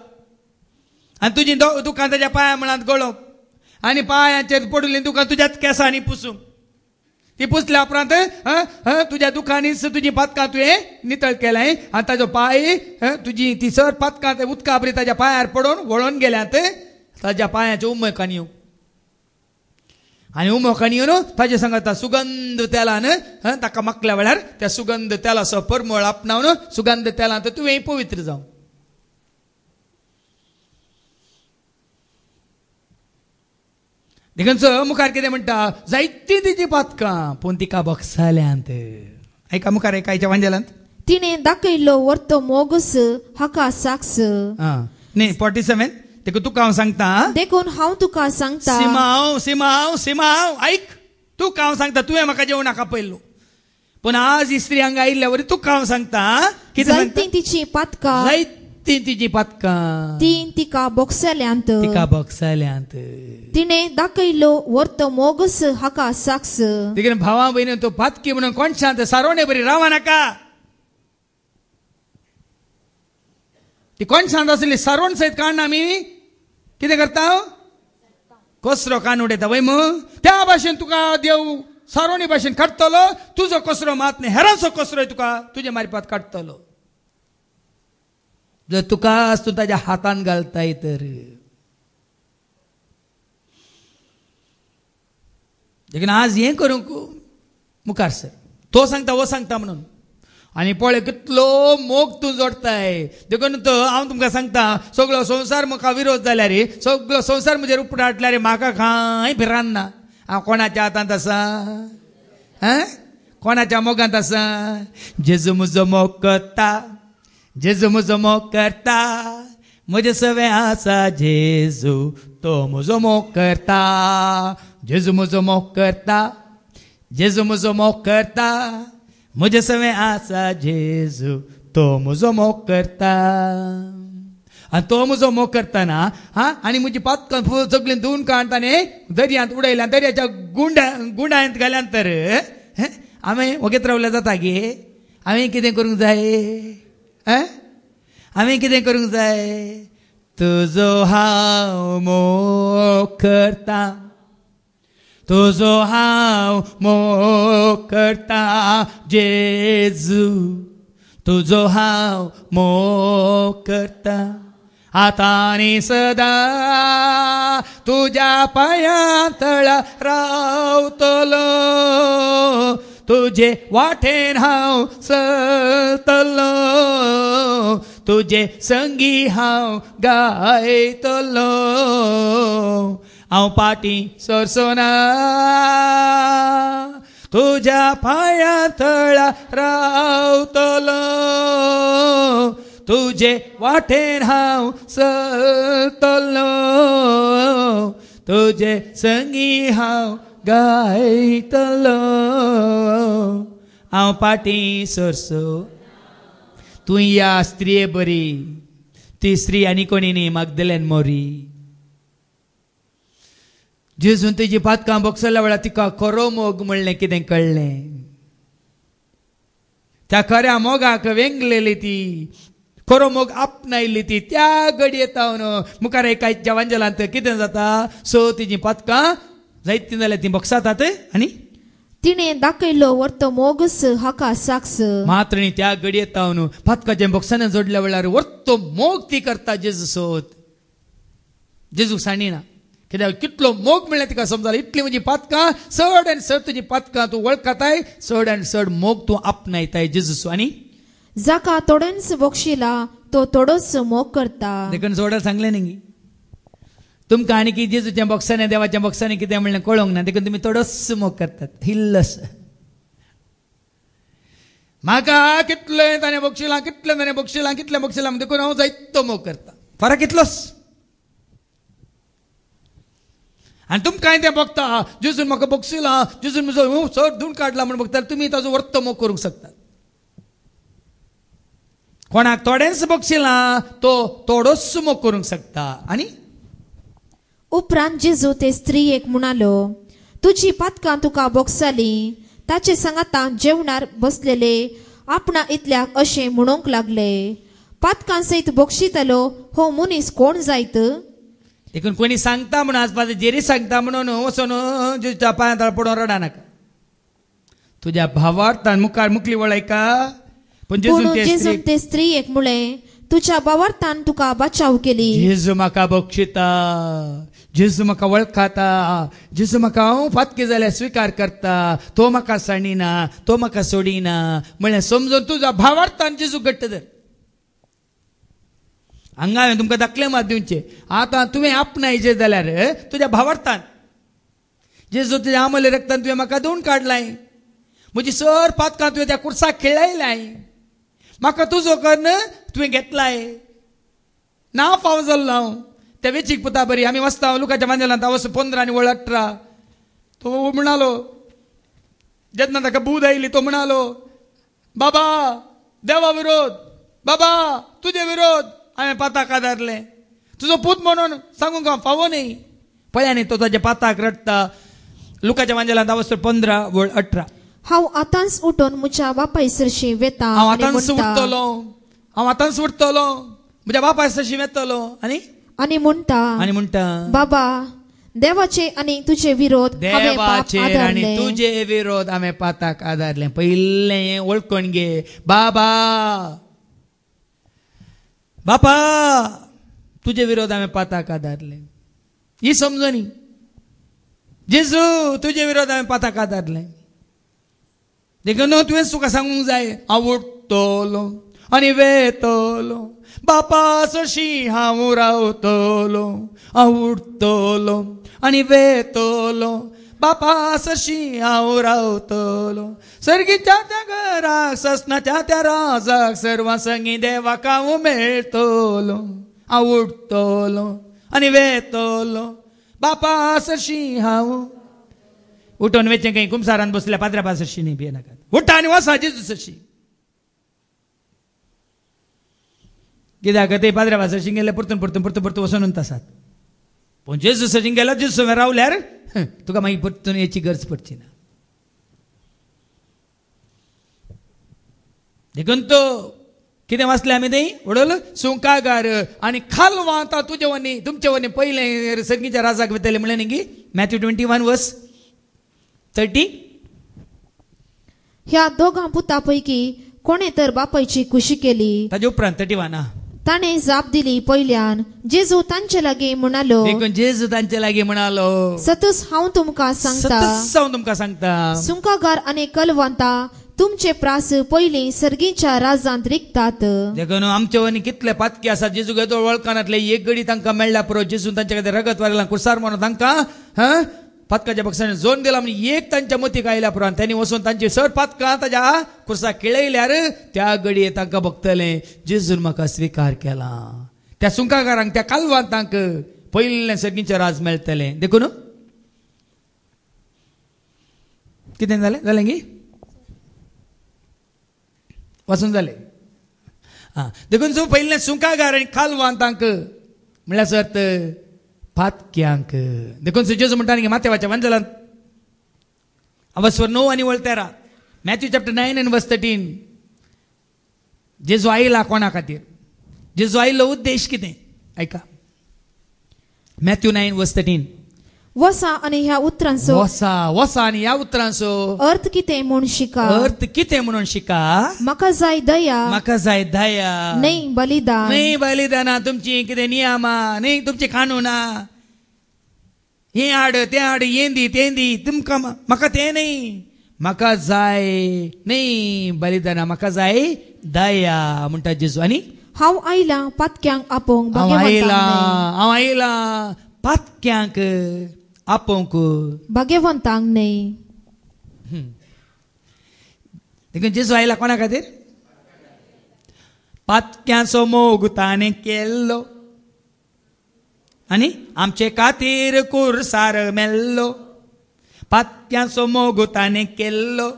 आनी तुजी तुका ताच्या पांया म्हणत गळोंक आनी पांयाचेर पडुली तुका तुज्याच केसांनी पुसूंक ती पुसल्या उपरांत तुज्या दुखांनीच तुजी पातकां तुवें नितळ केलें आनी ताजो पाय तुजी ती सर पातकां उदका बरी ताज्या पांयार पडून वळोवन गेल्यात ताज्या पांयाच्या उमळकांनी येवंक आणि न ताजे सांगता सुगंध न ताका मागल्या वेळार त्या सुगंध तेलाचो परमळ आपणावन सुगंध तेलान तर तुवें पवित्र जावं देखून मुखार कितें म्हणटा जायतीं तिची पण पूण तिका बक्साल्यांत ऐका मुखार एकायच्या वांजेलांत तिने दाखयलो वर्त मोगस हका साक्स न्ही फॉर्टी सेव्हन ते तुका हांव सांगता देखून हांव तुका सांगता सिमाव सीमा सिमाव ऐक तुका हांव सांगता तुवें म्हाका जेवणाक आपयल्लो पूण आज ही स्त्री हांगा तुका हांव सांगता कितें तिची पातका ती तिची पातकां तीन तिका बोक्सल्यांत तिका बोक्सल्यांत तिणे दाखयलो वर्त मोगस हाका साक्स तिगेन भावा भयणी तो पातकी म्हणून कोणशांत सारोणे बरी रावा नाका कोण सांगत आसली सर्वण सहित कारण आम्ही किती करता कसरो कान उडयता वय मग त्या भाशेन तुका देव सारोनी भाशेन काडटलो तुझो कसरो मात नाही हेरांचो कसरोय तुका तुजे मारिपात काडटलो जर तुका तू ताज्या हातान घालताय तर आज हे करूंक मुखार सर तो सांगता वो सांगता म्हणून आणि पळय कितलो मोग तूं जोडताय देखून हांव तुमकां सांगता सगळो संवसार म्हाका विरोध जाल्यार सगळो संवसार म्हजेर उपटाटल्यार म्हाका कांय भिरांना ना हांव कोणाच्या हातांत आसा कोणाच्या मोगांत आसा जेजू म्हजो मोग करता जेजू म्हजो मोग करता म्हजे सवे आसा जेजू तो म्हजो मोग करता जेजू म्हजो मोग करता जेजू म्हजो मोग करता मुझे समय आसा जेजू तो म्हजो मोग करता आनी तो म्हजो मोग करताना हा आनी म्हजी पातकां सगळीं धुवन काडटा न्ही दर्यांत उडयल्या दर्याच्या गुंडा गुंडायंत गेल्यान तर आमी वगेत रावल्या जाता गे हांवें कितें करूंक जाय हांवें कितें करूंक जाय तुजो हा मोग करता तुझो हाव मो करता जेजू तुझो हाव मो करता हाताने सदा तुझ्या तळा रावतलो तुझे वाटेन हाव सतलो तुझे संगी हाव गायतलो हांव पाटी सरसोना तुझ्या पाया थळा रावतलो तुझे वाटेर हांव सरतलो तुझे संगी हांव गायतलो हांव पाटी सरसो तूं या स्त्रिये बरी ती स्त्री आनी कोणी न्ही मागदलेन मोरी जेजून तेजी पातकां बोक्सल्या वेळार तिका खरो मोग म्हणलें कितें कळ्ळें त्या खऱ्या मोगाक वेंगलेली ती खरो मोग आपणायली ती त्या घडये तावन मुखार एका जवांजलांत कितें जाता सो तिजी पातकां जायत जाल्यार ती बोक्सातात आनी तिने दाखयलो वर्त मोगस हाका साक्ष मात्र त्या घडये तावन पातकाचे बोक्सान जोडल्या वेळार वर्त मोग ती करता जेजू सोद जेजू साणिना कित्याक कितलो मोग म्हणल्यार तिका समजा इतली म्हजी पातकां चड आनी चड तुजी पातकां तूं वळखताय चड आनी चड मोग तूं आपणायताय जिजूस आणि जाका तोड्यांस बक्षिला तो थोडोच मोग करता देखून सोडा सांगलें न्ही तुमकां आनी की जेजूच्या बॉक्सांनी देवाच्या बॉक्सांनी कितें म्हणलें कळोंक ना देखून तुमी थोडोच मोग करतात हिल्लस म्हाका कितले ताणें बक्षिलां कितलें ताणें बक्षिलां कितलें बक्षिलां देखून म्हणजे हांव जायतो मोग करता फरक इतलोच आनी तुम काय ते बघता जेजून म्हाका बक्षिला हा जेजून म्हजो सर धून काडला म्हणून बघता तुमी ताजो वर्त मोग करूंक शकता कोणाक थोडेंच बक्षिला तो थोडोच मोग करूंक शकता आणि उपरांत जेजू ते स्त्री एक म्हणालो तुझी पातकां तुका बोगसाली ताचे सांगाता जेवणार बसलेले आपणा इतल्या अशें म्हणूंक लागले पातकां सयत बक्षितलो हो मनीस कोण जायत देखून कोणी सांगता म्हणून आजपास जेरी सांगता म्हणून वचोन हो, तुझ्या पांयांतळ पडून रडा नका तुझ्या भावार्थान मुखार मुकली ऐका पण जेजू ते स्त्री एक मुळे तुझ्या भावार्थान तुका बचाव केली जेजू म्हाका बक्षिता जेजू म्हाका वळखाता जेजू म्हाका हांव फातके जाल्यार स्विकार करता तो म्हाका साणिना तो म्हाका सोडिना म्हळ्यार समजून तुझा भावार्थान जेजू घट्ट धर हांगा हांवें तुमकां दाखले मात दिवचे आतां तुवें आपणायचें जाल्यार तुज्या भावार्थान जो तुज्या आमले रक्तान तुवें म्हाका दोन काडलाय म्हजी सर पातकां तुवें त्या कुर्साक खेळयलाय म्हाका तुजो कर्ण तुवें घेतलाय ना फाव जाल्लो हांव त्या वेचीक पुता बरी आमी वाचता लुकाच्या मांजलांत वस पंदरा आनी वळ अठरा तो म्हणालो जेन्ना ताका बूद आयली तो म्हणालो बाबा देवा विरोध बाबा तुजे विरोध हांवें पाताक आदारले तुजो पूत म्हणून सांगूंक हांव फावो न्ही पळया न्ही तो ताच्या पाताक रडटा लुकाच्या मांजेला दावसर पंदरा वळ अठरा हांव आतांच उठोन म्हज्या बापायसरशी वेता हांव आतांच उठतलो हांव आतांच उठतलो म्हज्या बापायसरशी वेतलो आनी आनी म्हणटा आनी म्हणटा बाबा देवाचे आनी तुजे विरोध देवाचे आनी तुजे विरोध हांवें पाताक आदारले पयलें वळखण गे बाबा बापा तुझे विरोध અમે पाता का એ સમજો નહીં जेजू तुझे विरोध आम्ही पाता का देखून न्हू तुवें सुका सांगूंक जाय हांव उठतलो आनी वेतलो बापा सोशी हांव रावतलो हांव उठतलो आनी वेतलो बापासशी आवरावतलो सर्गीच्या त्या घराक ससनाच्या त्या राजाक सर्व संगी देवाक हांव मेळतलो आणि उठतलो आनी बापास सशी हांव उठोन वेचें काही कुमसारान बसल्या पात्र्या पासशी न्ही नका उठा आनी वसाची सशी कित्याक ते पाद्र्या भासाशी गेले परतून परतून परतून परतून वसून तसात पंचवीस सचिन गेला दिस रावल्यार तुका मागीर परतून येची गरज पडची ना देखून तो कितें वाचलें आमी थंय उडोल सुंकागार आणि खाल वाता तुजे वनी तुमचे वनी पहिले सगळीच्या राजाक भेटले म्हणले न्ही की Matthew twenty one verse thirty ह्या दोगां पुतापैकी पैकी कोणे तर बापायची खुशी केली ताजे उपरांत थर्टी वन ताने जाप दिली पहिल्यान जेजू तांचे लागे म्हणालो देखून जेजू तांचे लागे म्हणालो सतस हांव तुमकां सांगता सतस हांव तुमकां सांगता सुंकागार आनी कलवंता तुमचे प्रास पहिले सर्गीच्या राजांत रिकतात देखून आमचे वनी कितले पातके आसा जेजू घेतो वळखनातले एक गडी तांकां मेळ्ळ्या पुरो जेजून तांचे खातीर रगत वारला कुसार म्हणून तांकां पातकाच्या पक्षाने जोन दिला म्हणजे एक त्यांच्या मती आयल्या पुराण त्यांनी वसून त्यांचे सर पातकां ताज्या खुर्सा केळयल्यार त्या घडये तांकां बघतले जेजून म्हाका स्विकार केला त्या सुंकाकारांक त्या कालवान तांक सगळींचे राज मेळटले देखून कितें जालें जालें गी वाचून जालें आं देखून सो पहिले सुंकागार आनी कालवान तांक म्हळ्यार तर पात क्यांक देखून सुजोस म्हणता नाही माते वाचा अवस्वर नऊ आणि वळतेरा मॅथ्यू चॅप्टर नाईन आणि वस्त टीन जे जो आईला कोणा खातीर जे जो आईलो उद्देश किती ऐका मॅथ्यू नाईन वस्त टीन वसा आणि ह्या उत्तरांचो वसा वसा आणि या उतरांचो अर्थ कितें म्हणून शिका अर्थ कितें म्हणून शिका मका जाय दया मका जाय दया नाही बलिदान नाही बलिदाना तुमची कितें नियमा नाही तुमची खानुना हे हाड ते आड येंदी तेंदी तुमका म्हाका तें नाही मका जाय नाही बलिदाना मका जाय दया म्हणटा जेजू आणि हांव आयला पातक्यांक आपोवंक हाव आयला हांव आयला पातक्यांक 아뽕그 바게원땅 네 देखो जिस वाइला कोणा खातिर पातक्यांचो मोग ताणें केल्लो आनी आमचे खातीर कुरसार मेल्लो पातक्यांचो मोग ताणें केल्लो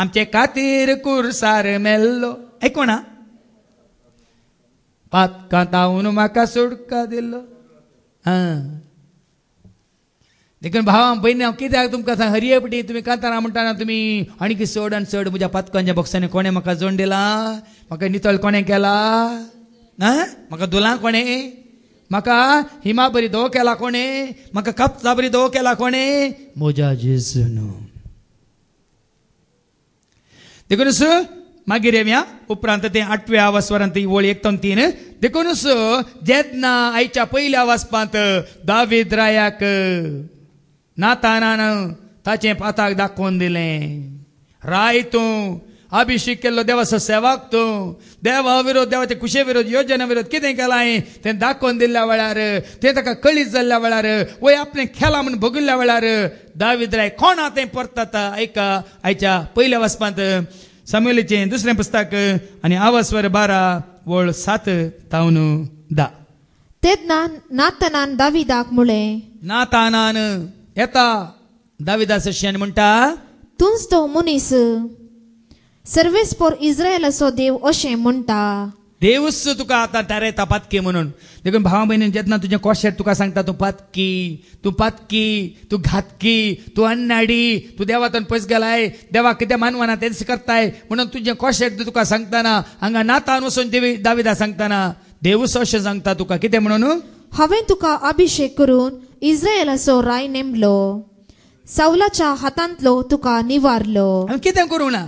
आमचे खातीर कुरसार मेल्लो आयकोणा पातकां ताऊन म्हाका सुडका दिलो आं देखून भावा हांव कित्याक तुमकां सांग हरिये पटी तुमी कांतारा म्हणटाना तुमी आनी कितें चड आनी चड म्हज्या पातकांच्या बॉक्सांनी कोणें म्हाका जोण दिला म्हाका नितळ कोणें केला ना म्हाका दुलां कोणें म्हाका हिमा बरी दो केला कोणें म्हाका कापसा बरी दो केला कोणें म्हज्या जेजून देखूनच मागीर येवया उपरांत ते आठव्या वरांत ही ओळ एक तीन देखूनच जेदना आईच्या पयल्या वाचपांत दावेद रायाक नातानानं ताचे पाताक दाखोवन दिले राय तूं अभिषेक केल्लो देवाचो सेवाक तू देवा विरोध देवाचे कुशे विरोध योजना विरोध कितें केलां ते तें दाखोवन दिल्ल्या वेळार तें ताका कळीत जाल्ल्या वेळार वय आपलें खेला म्हूण भोगिल्ल्या वेळार दावीद राय कोणा तें परतात आयका आयच्या पयल्या वचपांत समेलीचे दुसरें पुस्तक आनी आवास्वर बारा वळ सात तावन दा तेन्ना नातनान दाविदाक मुळे नातानान येता दाविदा आणि म्हणटा तूंच तो मनीस सर्वेस फॉर इस्रायल असो देव अशें म्हणटा देवस तुका आतां थारयता पातकी म्हणून देखून भावा भयणीन जेन्ना तुज्या कोशेत तुका सांगता तू पातकी तू पातकी तू घातकी तू अन्नाडी तू देवातून पयस गेलाय देवा कितें मानवाना तेच करताय म्हणून तुजें कोशेत तुका सांगताना हांगा नातान वचून देवी दाविदा सांगताना देवूच अशें सांगता तुका कितें म्हणून हांवें तुका अभिषेक करून इस्रायलाचो सो राय नेमलो सावलाच्या हातांतलो तुका निवारलो आनी कितें करू ना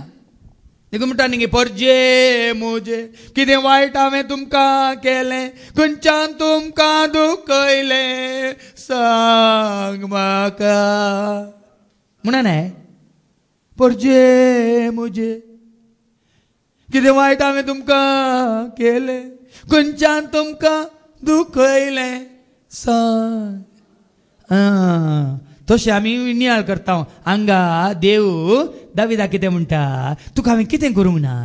म्हणटा न्ही परजे मुजे कितें वायट हांवें तुमकां केलें खंयच्यान तुमकां दुखयलें सांग म्हाका म्हणन हे परजे मुजे कितें वायट हांवें तुमकां केलें खंयच्यान तुमकां दुखयलें सांग तशें आमी नियाळ करता हांगा देव दाविदा कितें म्हणटा तुका हांवें कितें करूंक ना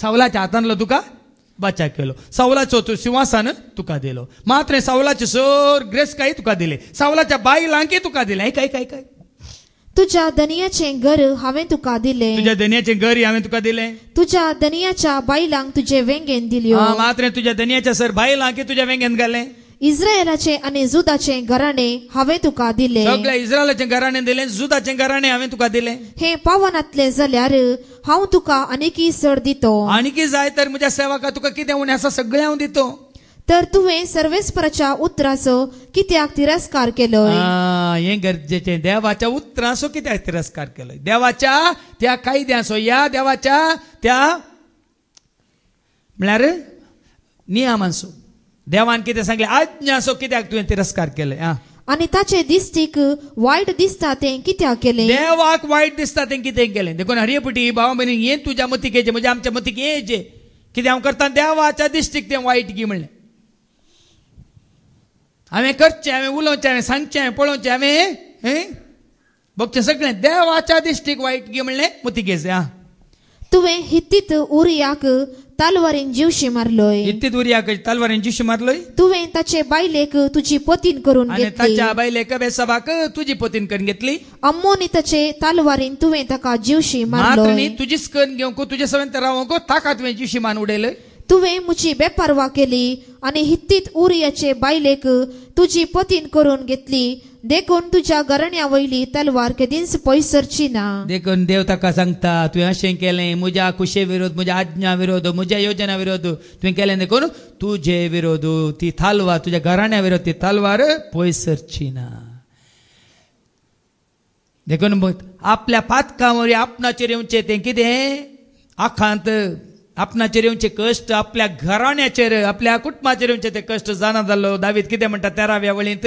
सावलाच्या हातांतलो तुका बचा केलो सावलाचो तूं सिंहासन तुका दिलो मात्र सावलाचे सर ग्रेस काय तुका दिले सावलाच्या बायलांकी तुका दिले काय काय काय तुझ्या दनियाचे घर हांवें तुका दिले तुझ्या दनियाचे घर हांवें तुका दिले तुझ्या दनियाच्या बायलांक तुझे वेंगेन दिल्यो मात्र तुझ्या दनियाच्या सर बायलांकी तुझ्या वेंगेन घालें इस्रायलाचे आणि जुदाचे घराणे हवे तुका दिले सगळ्या इस्रायलाचे घराणे दिले जुदाचे घराणे हवे तुका दिले हे पवनातले जाल्यार हांव तुका आनीकी सर दितो आणखी जाय तर म्हज्या सेवाका तुका कितें उणें आसा सगळे हांव दितो तर तुवें सर्वेस्पराच्या उतराचो कित्याक तिरस्कार केलो हे गरजेचे देवाच्या उतराचो कित्याक तिरस्कार केलो देवाच्या त्या कायद्याचो या देवाच्या त्या म्हळ्यार नियमांचो देवान कितें सांगलें आज्ञा सो कित्याक तुवें तिरस्कार केले आं आनी ताचे दिश्टीक वायट दिसता तें कित्याक केलें देवाक वायट दिसता तें कितें केलें देखून हरे पुटी भावा भयणी हें तुज्या मतीक येजें म्हणजे आमच्या मतीक येजें कितें हांव करता देवाच्या दिश्टीक तें वायट गी म्हणलें हांवें करचें हांवें उलोवचें हांवें सांगचें हांवें पळोवचें हांवें हें बघचें सगळें देवाच्या दिश्टीक वायट गी म्हणलें मतीक येजें आं तुवें हित्तीत उरियाक तलवारीन जीव मारलोय इतके दुरी आकाश तलवारीन जीव शिमारलोय तुवें ताचे बायलेक तुझी पोतीन करून आणि घेतली ताच्या बायलेक बेसाबाक तुझी पोतीन करून घेतली अम्मोनी ताचे तलवारीन तुवें ताका जीवशी मात्र न्ही मारलोय तुझीच कन घेवंक तुझे सवंत रावंक ताका तुवें जीवशी मान उडयलय तुवें मुची बेपर्वा केली आणि हित्तीत उरियाचे बायलेक तुझी पोतीन करून घेतली देखून तुझ्या गरण्या वयली तलवार केदींच पयस सरची ना देखून देव ताका सांगता तुवें अशें केलें म्हज्या कुशे विरोध म्हज्या आज्ञा विरोध म्हज्या योजना विरोध तुवें केलें देखून तुझे विरोध ती तलवार तुझ्या घराण्या विरोध ती तलवार पैसरची ना देखून आपल्या पातकांवर आपणाचेर येवचें तें कितें आखांत आपणाचेर येवचे कश्ट आपल्या घराण्याचेर आपल्या कुटुंबाचेर येवचे ते कश्ट जाणा जाल्लो दावीद कितें म्हणटा तेराव्या वळींत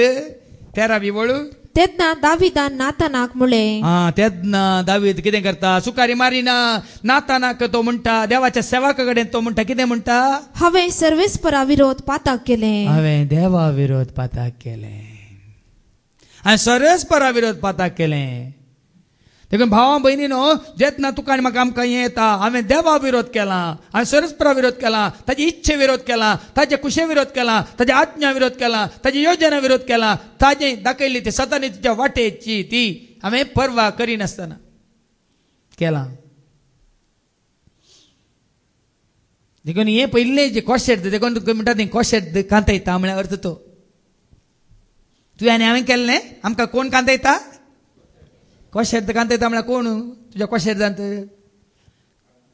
बी वळू तेदना दाविदान नातानाक मुळे हा तेदना दावीद कितें करता सुकारी मारिना नातानाक तो म्हणता देवाच्या सेवाका कडेन तो म्हणता कितें म्हणटा हांवें सर्वेस्परा विरोध पाताक केले हवे देवा विरोध पाताक केले हांवें सर्वेस्परा विरोध पाताक केले देखून भावा भयणीनो जेतना तुका आनी म्हाका आमकां हें येता हांवें देवा विरोध केला हांवें सरस्परा विरोध केला ताजे इच्छे विरोध केला ताजे कुशे विरोध केला ताजे आज्ञा विरोध केला ताजी योजना विरोध केला ताजे दाखयली ती सतानी तुज्या वाटेची ती हांवें पर्वा करिनासतना केला देखून हे पयले जे कॉशेट देखून म्हणटा न्ही कॉशेट कांतयता म्हळ्यार अर्थ तो तुवें आनी हांवें केल्लें आमकां कोण कांतयता कोशेर्त कांत तांबडा कोण तुझ्या कोशेर जात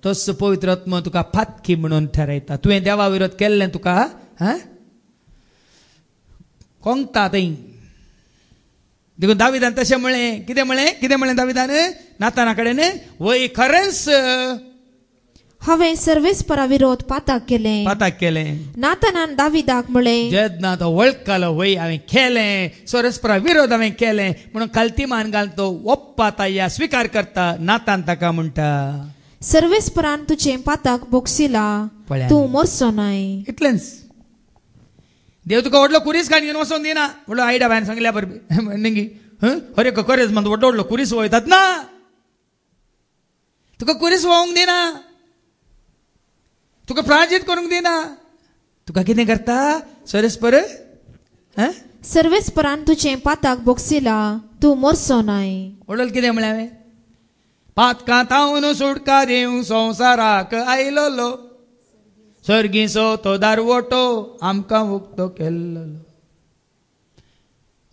तस पवित्र आत्म तुका फातकी म्हणून ठरयता तुवें देवा विरोध केल्लें तुका हा कोंकता थंय देखून दाविदान तशें म्हळें कितें म्हळें कितें म्हळें दाविदान नाताना कडेन वय खरेंच हवे सर्वेस पराविरोध पाताक केले पाताक केले नातनान दाविदाक म्हणले जेदनाथ वळकल होय हावे केले सर्वेस पराविरोध हावे केले म्हणून कल्ती मान घालतो ओप्पा तया स्वीकार करता नातान ताका म्हणता सर्वेस परान तुझे पाताक बोक्सिला तू मोरसो नाय इटलेन्स देव तुका वडलो कुरीस काण घेऊन वसोन दिना वडलो आयडा भायन सांगल्या बरबी निंगी अरे कोरेस म्हणतो वडलो वडलो कुरीस वयतात ना तुका कुरीस वळोंक दिना तुका प्राजीत करूंक दिना तुका कितें करता सर्वेस्पर सर्वेस्परान तुजें पाताक बोक्सिला तूं मोरसोनाय उडल कितें म्हळें हांवें पातकां तावन सुटका देव संवसाराक आयलोलो सो तो दारवटो आमकां उक्तो केल्लो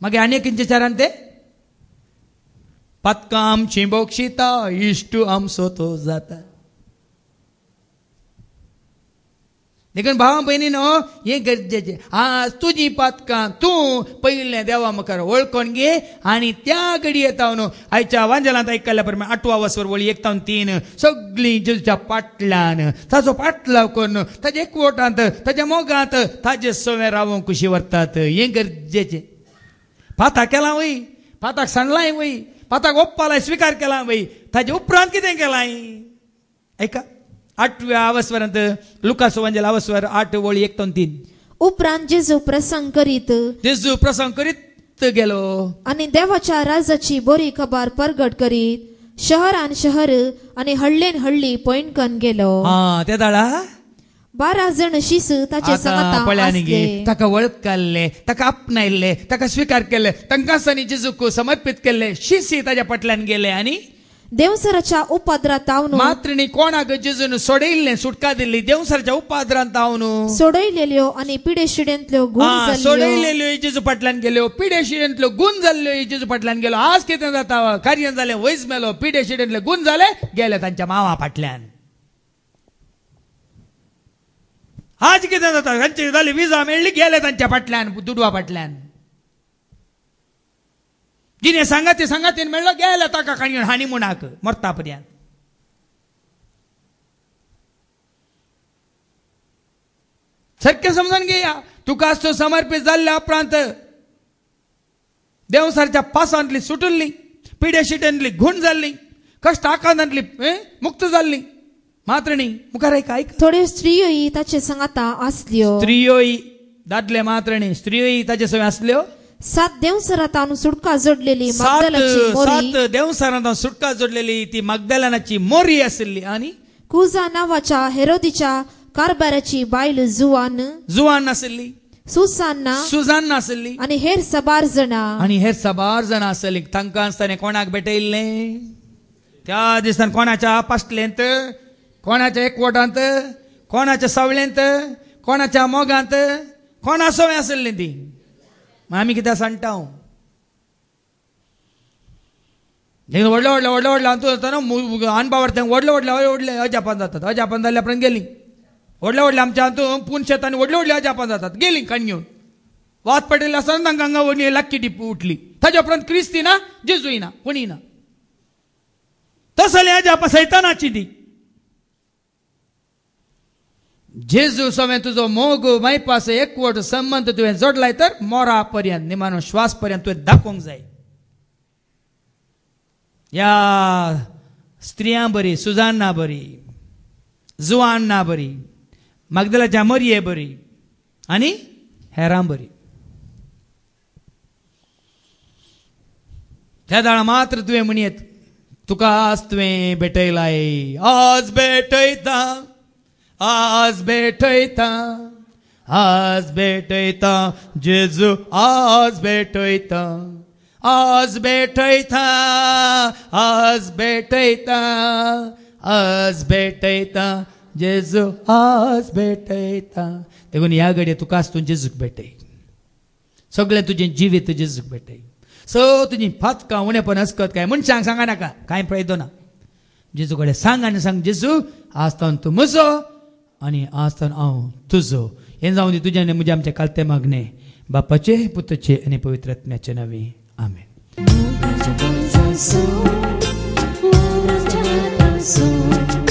मागीर आनी खंयच्या चारान ते पातकां आमची बोक्षिता इश्ट आमचो तो जाता देखून भावा भयणीन हे गरजेचे आज तुजी पातकां तूं पहिले देवा मुखार वळखोन घे आनी त्या येता न्हू आयच्या वांजलांत आयकल्ल्या प्रमाणे आठवा वसवर वळी एकतावन तीन सगळीं जेजूच्या पाटल्यान ताचो पाटलाव करून ताजे एकवटांत ताज्या मोगांत ताजे सवें रावंक कुशी व्हरतात हें गरजेचें पाता केलां वय पाताक सांडलाय वय पाताक ओप्पालाय स्विकार केला वय ताजे उपरांत कितें केलाय आयका आठव्या आवस्वरांत लुकास म्हणजे अवस्वर आठ वळी एक दोन तीन उपरांत जेजू प्रसंग करीत जेजू प्रसंग करीत गेलो आणि देवाच्या राजाची बोरी खबर परगट करीत शहरान शहर आणि हळ्ळेन हळ्ळी कन गेलो हा ते दाळा बारा जण शिस ताचे पळ्यान ताका वळखले ताका आपणायल्ले ताका स्वीकार केले तांकां सनी जेजूक समर्पित केले शिसी ताच्या पटल्यान गेले आणि देवसराच्या उपाद्रात आवनु मात्र नि कोणा गजिजुन सोडेलने सुटका दिली देवसराच्या उपाद्रात आवनु सोडेलेलो आणि पिडे शिडेंतलो गुण जल्लो हा सोडेलेलो इजिजु पटलान गेलो पिडे शिडेंतलो गुण जल्लो इजिजु पटलान गेलो आज केते जाता कार्य झाले वयस मेलो पिडे शिडेंतले गुण झाले गेले त्यांच्या मावा पटलान आज केते जाता त्यांच्या झाले विजा मेलली गेले त्यांच्या पटलान दुडवा पटलान जिने म्हणलं ಸಂಗತಿನ ಮೆಳ್ಳ का काणी हानी ಹನಿಮೂನ್ मरता पर्यंत सत्य समजून घे तुका तुकास तो समर्पित झाल्या उपरांत देवसारच्या पासांतली सुटुल्ली पिडे शिटेंतली घुण झाली कष्ट आकांतली मुक्त झाली मात्र मुखार एक काय थोड्यो स्त्रियो ताचे संग आसल्यो दादले मात्र स्त्री स्त्रियोय ताचे सवय आसल्यो सात देवसरातानु सुटका जोडलेली सात देवसारांना सुटका जोडलेली ती मगदलानाची मोरी आशिल्ली आणि कुजा नावाच्या हेरोदीच्या कारभाराची बायल जुवान जुवान असली सुसान्ना सुजान असली आणि हेर सबार जणा आणि हेर सबार जाणा आसली तंकास्ताने कोणाक भेटयिल्ले त्या दिसान कोणाच्या पास्टलेंत कोणाच्या एकवटांत कोणाच्या सवळेंत कोणाच्या मोगांत कोणा सवय आशिल्ली ती ఆమె కిదా అంటాం ओढलं ఒడ్ల ఒడ్ల ना ఒడ్ల అంతూ वडले ಅನ್ಭಾವರ್ತಂಗೆ ಒಡ್ಲ ओढलं ಒಡ್ಲೆ अजापान जातात अजापान जाल्यापर्यंत गेली वडले वडले आमच्या आणतो पूण शेतांनी वडले वडल्या अजापान जातात गेली घेऊन वाद पडलेली आसतना तांकां हांगा ओढली लक्की टिप उठली ताज्या क्रिस्ती ना जेजूय ना कोणी ना तसले अजापा सैतानाची दी जेजू તુજો तुझो मोग मैपास एकवट संबंध तुवें जोडलाय तर मोरा पर्यंत निमानो श्वास पर्यंत तुवें दाखोवंक जाय या स्त्रियां बरी सुजान्ना बरी जुआन्ना बरी मागदलाच्या मरिये बरी आणि हेरां बरी त्या दाळा मात्र तुवें म्हणयेत तुकाच तुवें भेटयलाय आज भेटयता आज भेटयता आज भेटयता जेजू आज भेटयता आज भेटयता आज भेटयता आज भेटयता जेजू आज भेटयता देखून या घडये तुका तू जेजूक भेटय सगळें तुजें जिवीत जेजूक भेटय सो तुजी फातका उणेपण आसकत काय सांगा नाका कांय फायदो ना जेजू कडेन सांग आनी सांग जेजू आज तावन तूं म्हजो आणि आज तर हांव तुझो हे जावं दी तुझ्याने म्हणजे आमचे कालते मागणे बापाचे पुतचे आणि पवित्र आत्म्याचे नवी आमे मोराच्या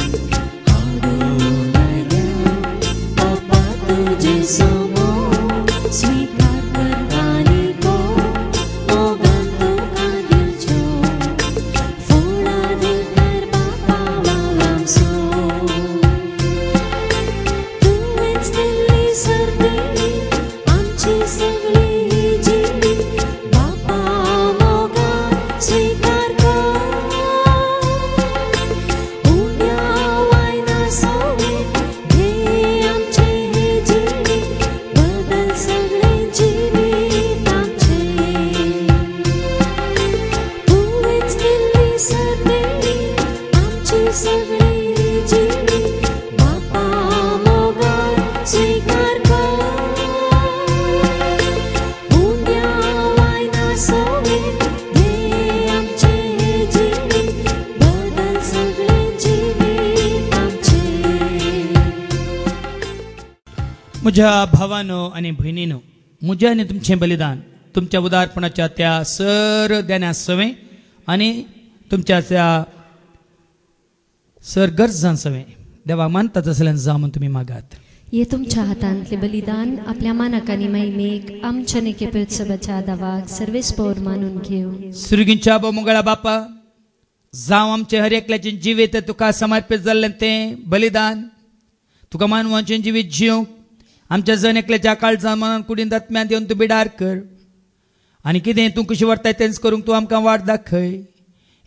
मुझा भावानं आणि बहिणीनं आणि तुमचे बलिदान तुमच्या उदारपणाच्या त्या सर देण्या सवे आणि तुमच्या त्या सर गरजां सवे देवा मानतात असल्यानं म्हणून तुम्ही मागात ये तुमच्या हातांतले बलिदान आपल्या मानाकानी मैमेक आमच्या नेकेपेत सभाच्या दावाक सर्वेस मानून घेऊ सुरगींच्या बोमुगळा बापा जाव आमचे हर एकल्याचे जीवे तुका समर्पित जाल्ले ते बलिदान तुका मानवांचे जिवीत जिवंक आमच्या जनेकल्याच्या काळ मनान कुडीन दत्म्यान देवन तूं बिडार कर आनी कितें तूं कशी व्हरताय तेंच करूंक तूं आमकां वाट दाखय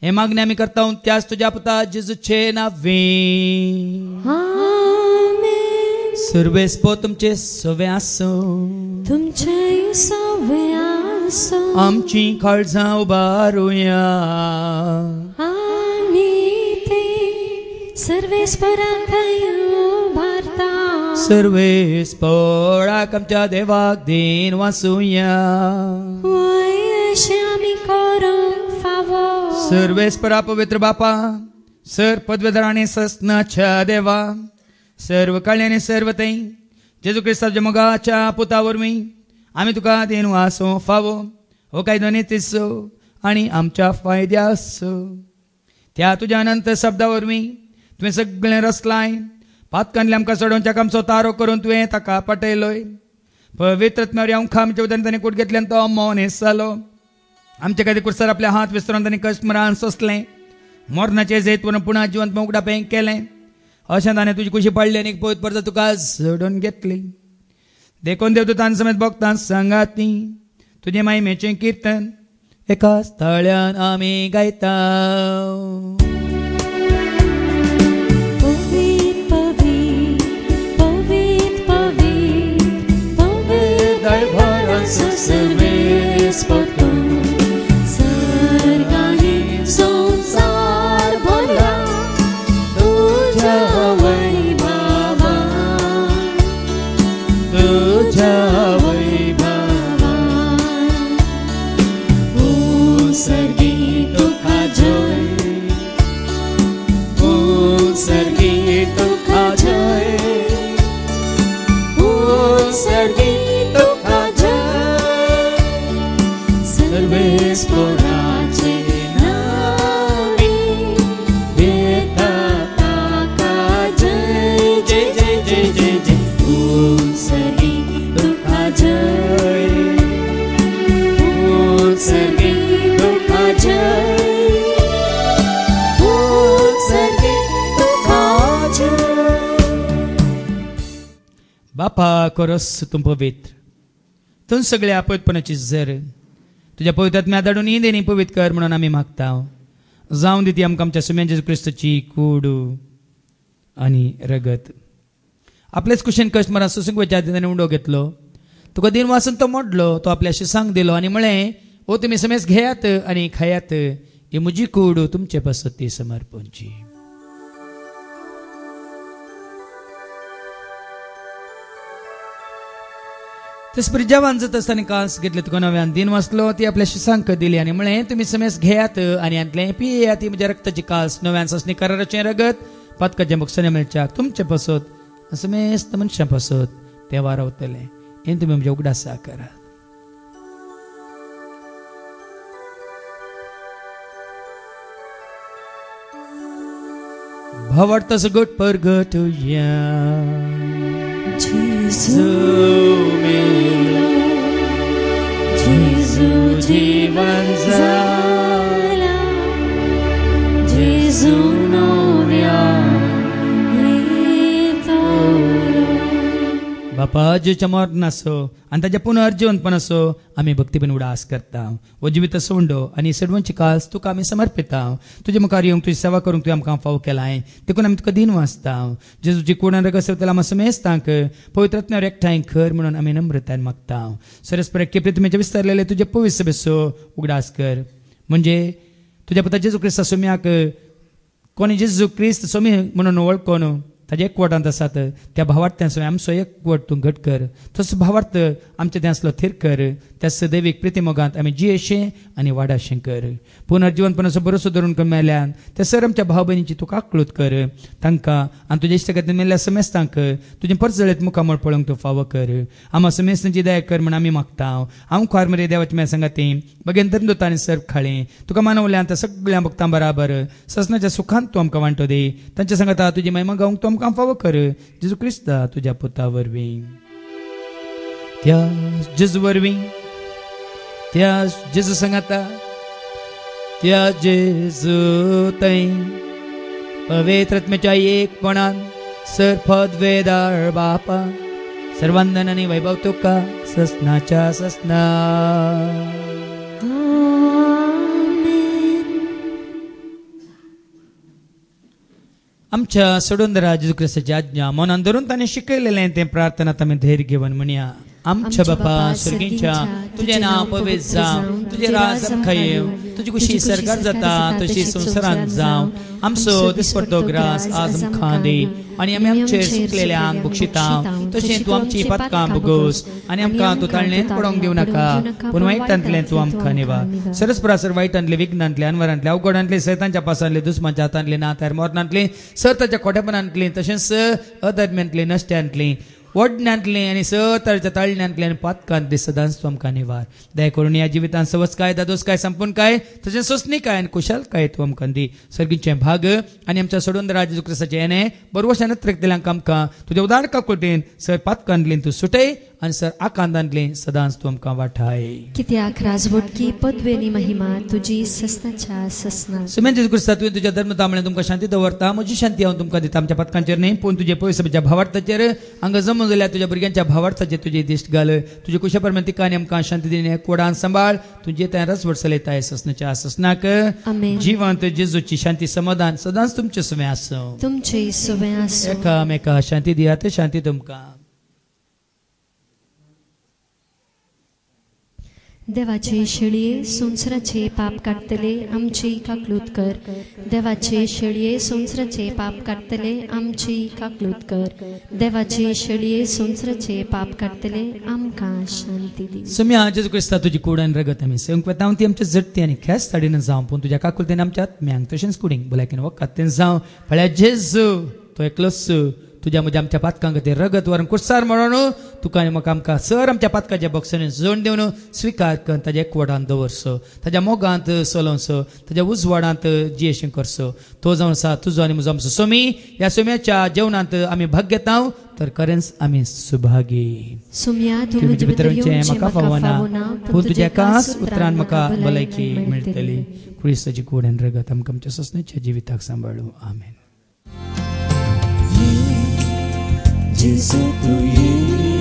हे मागणी आमी करता त्याच तुज्या पुता जेजूचे नावे सर्वेस पो तुमचे सवे आसो तुमचे सवे आसो आमची काळजां उबारुया आनी ते सर्वेस सर्वे स्फोराकमच्या देवाग्दीन वाचूया सर्वे स्परा पवित्र बापा सर पदवीधराने सस्नाच्या देवा सर्व कल्याणी सर्व ते जेजू क्रिस्ताच्या जमगाच्या पुतावर मी आम्ही तुका देन वासो फावो हो कायदो तिसो आणि आमच्या फायद्यास त्या तुझ्या अनंत शब्दावर मी तुम्ही सगळे रसलाय पातकानले आमकां सोडोवच्या कामचो तारो करून तुवें ताका पटयलोय पवित्र अंखा आमच्या घेतले ताणें कूड घेतल्यान तो मोन हेस जालो आमचे खातीर कुडसर आपले हात विसरून ताणें कस्टमरान सोंसलें मरणाचे जैत वरून पुन्हा जिवंत मोगडा पेंक केलें अशें ताणें तुजी कुशी पडली आनी पळयत परत तुका सोडून घेतली देखून देव तुतान समेत सांगात सांगाती तुजे मायमेचें कीर्तन एका स्थळ्यान आमी गायता posso saber आपा करस तुम पवित्र तुम सगळे आपतपणाची झर तुज्या पवित्रात्म्या धाडून ही देणी पवित कर म्हणून आमी मागता जावं दिती आमकां आमच्या सुम्यांचे क्रिस्तची कूड आनी रगत आपलेच कुशेन कश्ट मरा सुसुंगवेच्या हातीन घेतलो तुका दिन वाचून तो मोडलो तो आपल्याशी सांग दिलो आनी म्हळें ओ तुमी समेस घेयात आनी खायात ही म्हजी कूड तुमचे पासत ती समर्पणची ते प्रिजा वांजत आसतना कास घेतले तुका नव्यान दिन वाचलो ती आपल्या शिसांक दिली आणि म्हणे तुम्ही समेस घेयात आणि आणले पियेयात ती म्हणजे रक्ताची कास नव्यान ससनी कराराचें रगत पातकाच्या बोक्साने मिळच्या तुमचे पसत समेस मनशा पसत तेव्हा रावतले हे तुमी म्हणजे उगडासा करा How art गट पर गट pergat to ीव जी पापाचे चमर्न असो आणि ताजे पुनर्जीवन पण असो आम्ही भक्तीपण उडास करता व जिवीत सोंडो आणि सडवंची कास तुका आम्ही समर्पिता तुझे मुखार येऊन तुझी सेवा करून तुवें आमकां फाव केलाय देखून आमी तुका दिन वाचता जेजू कोण कोणान रगस त्याला आम्हा समेजतांक पवित्रत्नावर एकठांय कर म्हणून आम्ही नम्रतायेन मागता सरस्पर केपरी तुमचे विस्तारलेले तुझे पवित्र बेसो उगडास कर म्हणजे तुझ्या पता जेजू क्रिस्ता सोम्याक कोणी जेजू क्रिस्त सोमी म्हणून ओळखून ताजे एकवटांत आसात त्या भावार्थ्यांचो आमचो एकवट तूं घट कर तसो भावार्थ आमच्या त्यांसलो थीर कर त्या सदैवीक प्रतिमोगांत आमी जियेशें आनी वाडाशें कर पुनर्जीवनपणाचो भरोसो धरून कमी मेल्यान त्या सर आमच्या भाव भयणीची तुका आकलूत कर तांकां आनी तुज्या इश्ट खातीर मेल्ल्या समेस्तांक तुजें परत मुखामळ पळोवंक तूं फावो कर आमा समेस्तांची दया कर म्हण आमी मागता हांव खार मरे देवाचे मेळ सांगाती बगेंदर दोता आनी सर खाळें तुका मानवल्यान आतां सगळ्यां भक्तां बराबर ससनाच्या सुखांत तूं आमकां वांटो दे तांच्या सांगता तुजी महिमा गावंक तूं तुमकां फावो कर जेजू क्रिस्ता तुज्या पुता वरवी त्यास जेजू वरवी त्यास जेजू सांगाता त्या जेजू थंय पवित्र आत्म्याच्या एकपणान सरफद वेदाळ बापा सर्वांगणाने वैभव तुका ससनाच्या ससना आमच्या सोडून राजू क्रिस्ताची आज्ञा मनान धरून ताणें शिकयलेलें तें प्रार्थना तांणी धैर्य घेवन म्हणया आमच्या बापा सर्गींच्या तुझे नाव पवित जावं तुझे राज खयेव तुझी खुशी सरकार जाता तशी संवसारांत जावं आमचो दिसपडटो ग्रास आज आमकां आणि आनी आमी आमचे सुकलेल्यांक बुक्षिता तशें तूं आमची पातकां भोगोस आनी आमकां तूं ताळणेंत पडोंक दिवं नाका पूण वायटांतलें तूं आमकां नेवा सरस्परासर वायटांतले विघ्नांतले अनवरांतले अवघडांतले सैतांच्या पासांतले दुस्मांच्या हातांतले ना तर मोरणांतले सर ताच्या खोटेपणांतली तशेंच अधर्म्यांतली नश्ट्यांतली ಒಡ್ನಂತಲೇ ಆನಿ ಸತರ್ಜ ತಳ್ಳಿನಂತಲೇ ಪಾತ್ಕಾಂತ ಸದಾಂಸ್ ತ್ವಮಕ दय करून या जीवितान सवस काय दादोस काय संपून काय तसे सोसनी काय आनी कुशल काय तुम कंदी सर्गीचे भाग आणि आमच्या सोडून राज क्रिस्ताचे येणे बरोबर नत्र केल्यांक आमकां उदाहरण का कुटेन सर पातकांतलीन तूं सुटय आणि सर आकांदांतले સદાંસ તું કા वाठाय कित्याक की पदवेनी महिमा तुझी सस्नाच्या ससना सुमेन जेजू ख्रिस्ता तुवें तुज्या तामळे तुमकां शांती दवरता म्हजी शांती हांव तुमकां दिता आमच्या पथकांचेर न्ही पूण तुजे पयसच्या भावार्थाचेर हांगा जमून जाल्यार तुज्या भुरग्यांच्या भावार्थाचेर तुजे दिश्ट घाल तुजे कुशा परमेंत तिकानी आमकां शांती दिने कोडान सांबाळ तुजे तें रस वरसलयताय ससनाच्या ससनाक जिवंत जेजूची शांती समाधान सदांच तुमचे सुवें आसूं तुमचे सुवें आसूं एकामेका शांती दियात शांती तुमका देवाचे शेळये सोंसराचे पाप काडटले आमची काकलूत कर देवाचे शेळये सुंसराचे पाप काडटले आमची काकलूत कर देवाचे शेळये सुंसराचे पाप काडटले आमका शांती दी सुमी आज क्रिस्ता तुझी कुडान रगत आमी सेवक वेता हांव ती आमच्या जडटी आनी खेस ताडीन जावं पूण तुज्या काकुलतेन आमच्या आत्म्यांक तशेंच कुडींक भलायकेन वखदातेन जावं फळ्याचेच तो एकलोस तुझ्या मध्ये आमच्या पातकांक ते रगत वरण कुसार म्हणून तुका मग आमकां सर आमच्या पातकाच्या बॉक्सांनी जोड देऊन स्विकार कर ताज्या एकवटान दवरस ताज्या मोगांत सलोवस ताज्या उजवाडांत जियेशें करस तो जावन आसा तुजो आनी म्हजो आमचो सोमी ह्या सोम्याच्या जेवणांत आमी भाग घेता तर करेन्स आमी सुभागी भितर म्हाका फावना पूण तुज्या कास उतरान म्हाका भलायकी मेळटली क्रिस्ताची कोड आनी रगत आमकां आमच्या ससनेच्या जिविताक सांबाळू आमेन Isso tu ir.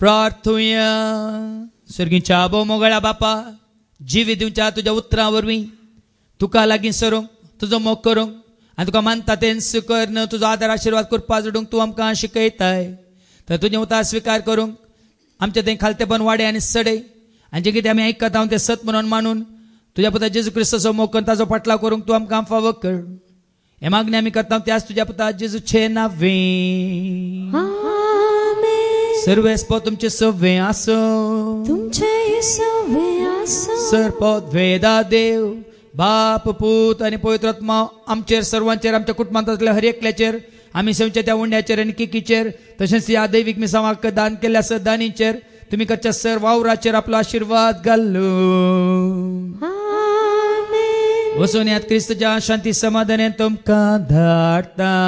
प्रार्थुया सर्गींच्या आबो मोगळ्या बापा जीव दिवच्या तुझ्या उतरां तुका लागीं सरूंक तुजो मोग करूंक आनी तुका मानता कर न तुजो आदार आशिर्वाद करपा जोडूंक तूं आमकां शिकयताय तर तुजें उतार स्विकार करूंक आमचें तें खालतेपण वाडय आनी सडय आनी जें कितें आमी आयकता हांव तें सत म्हणून मानून तुज्या पुता जेजू क्रिस्ताचो मोग करून ताजो पाटलाव करूंक तूं आमकां फावक कर हे मागणी आमी करता त्याच तुज्या पुता जेजूचे नावें सर्व तुमचे सव्वे आसो तुमचे सव्वे आसो सरपद वेदा देव बाप पूत आणि पवित्रात्मा आमचेर सर्वांचेर आमच्या कुटुंबातले हर एकल्याचेर आम्ही सेवच्या त्या उंड्याचेर आनी किकीचेर तसेच या दैवीक समाक दान केल्ल्या सर दानीचेर तुम्ही कच्च्या सर वावराचेर आपलो आशीर्वाद घालो वसून यात क्रिस्तच्या शांती समाधाने तुमकां धाडटा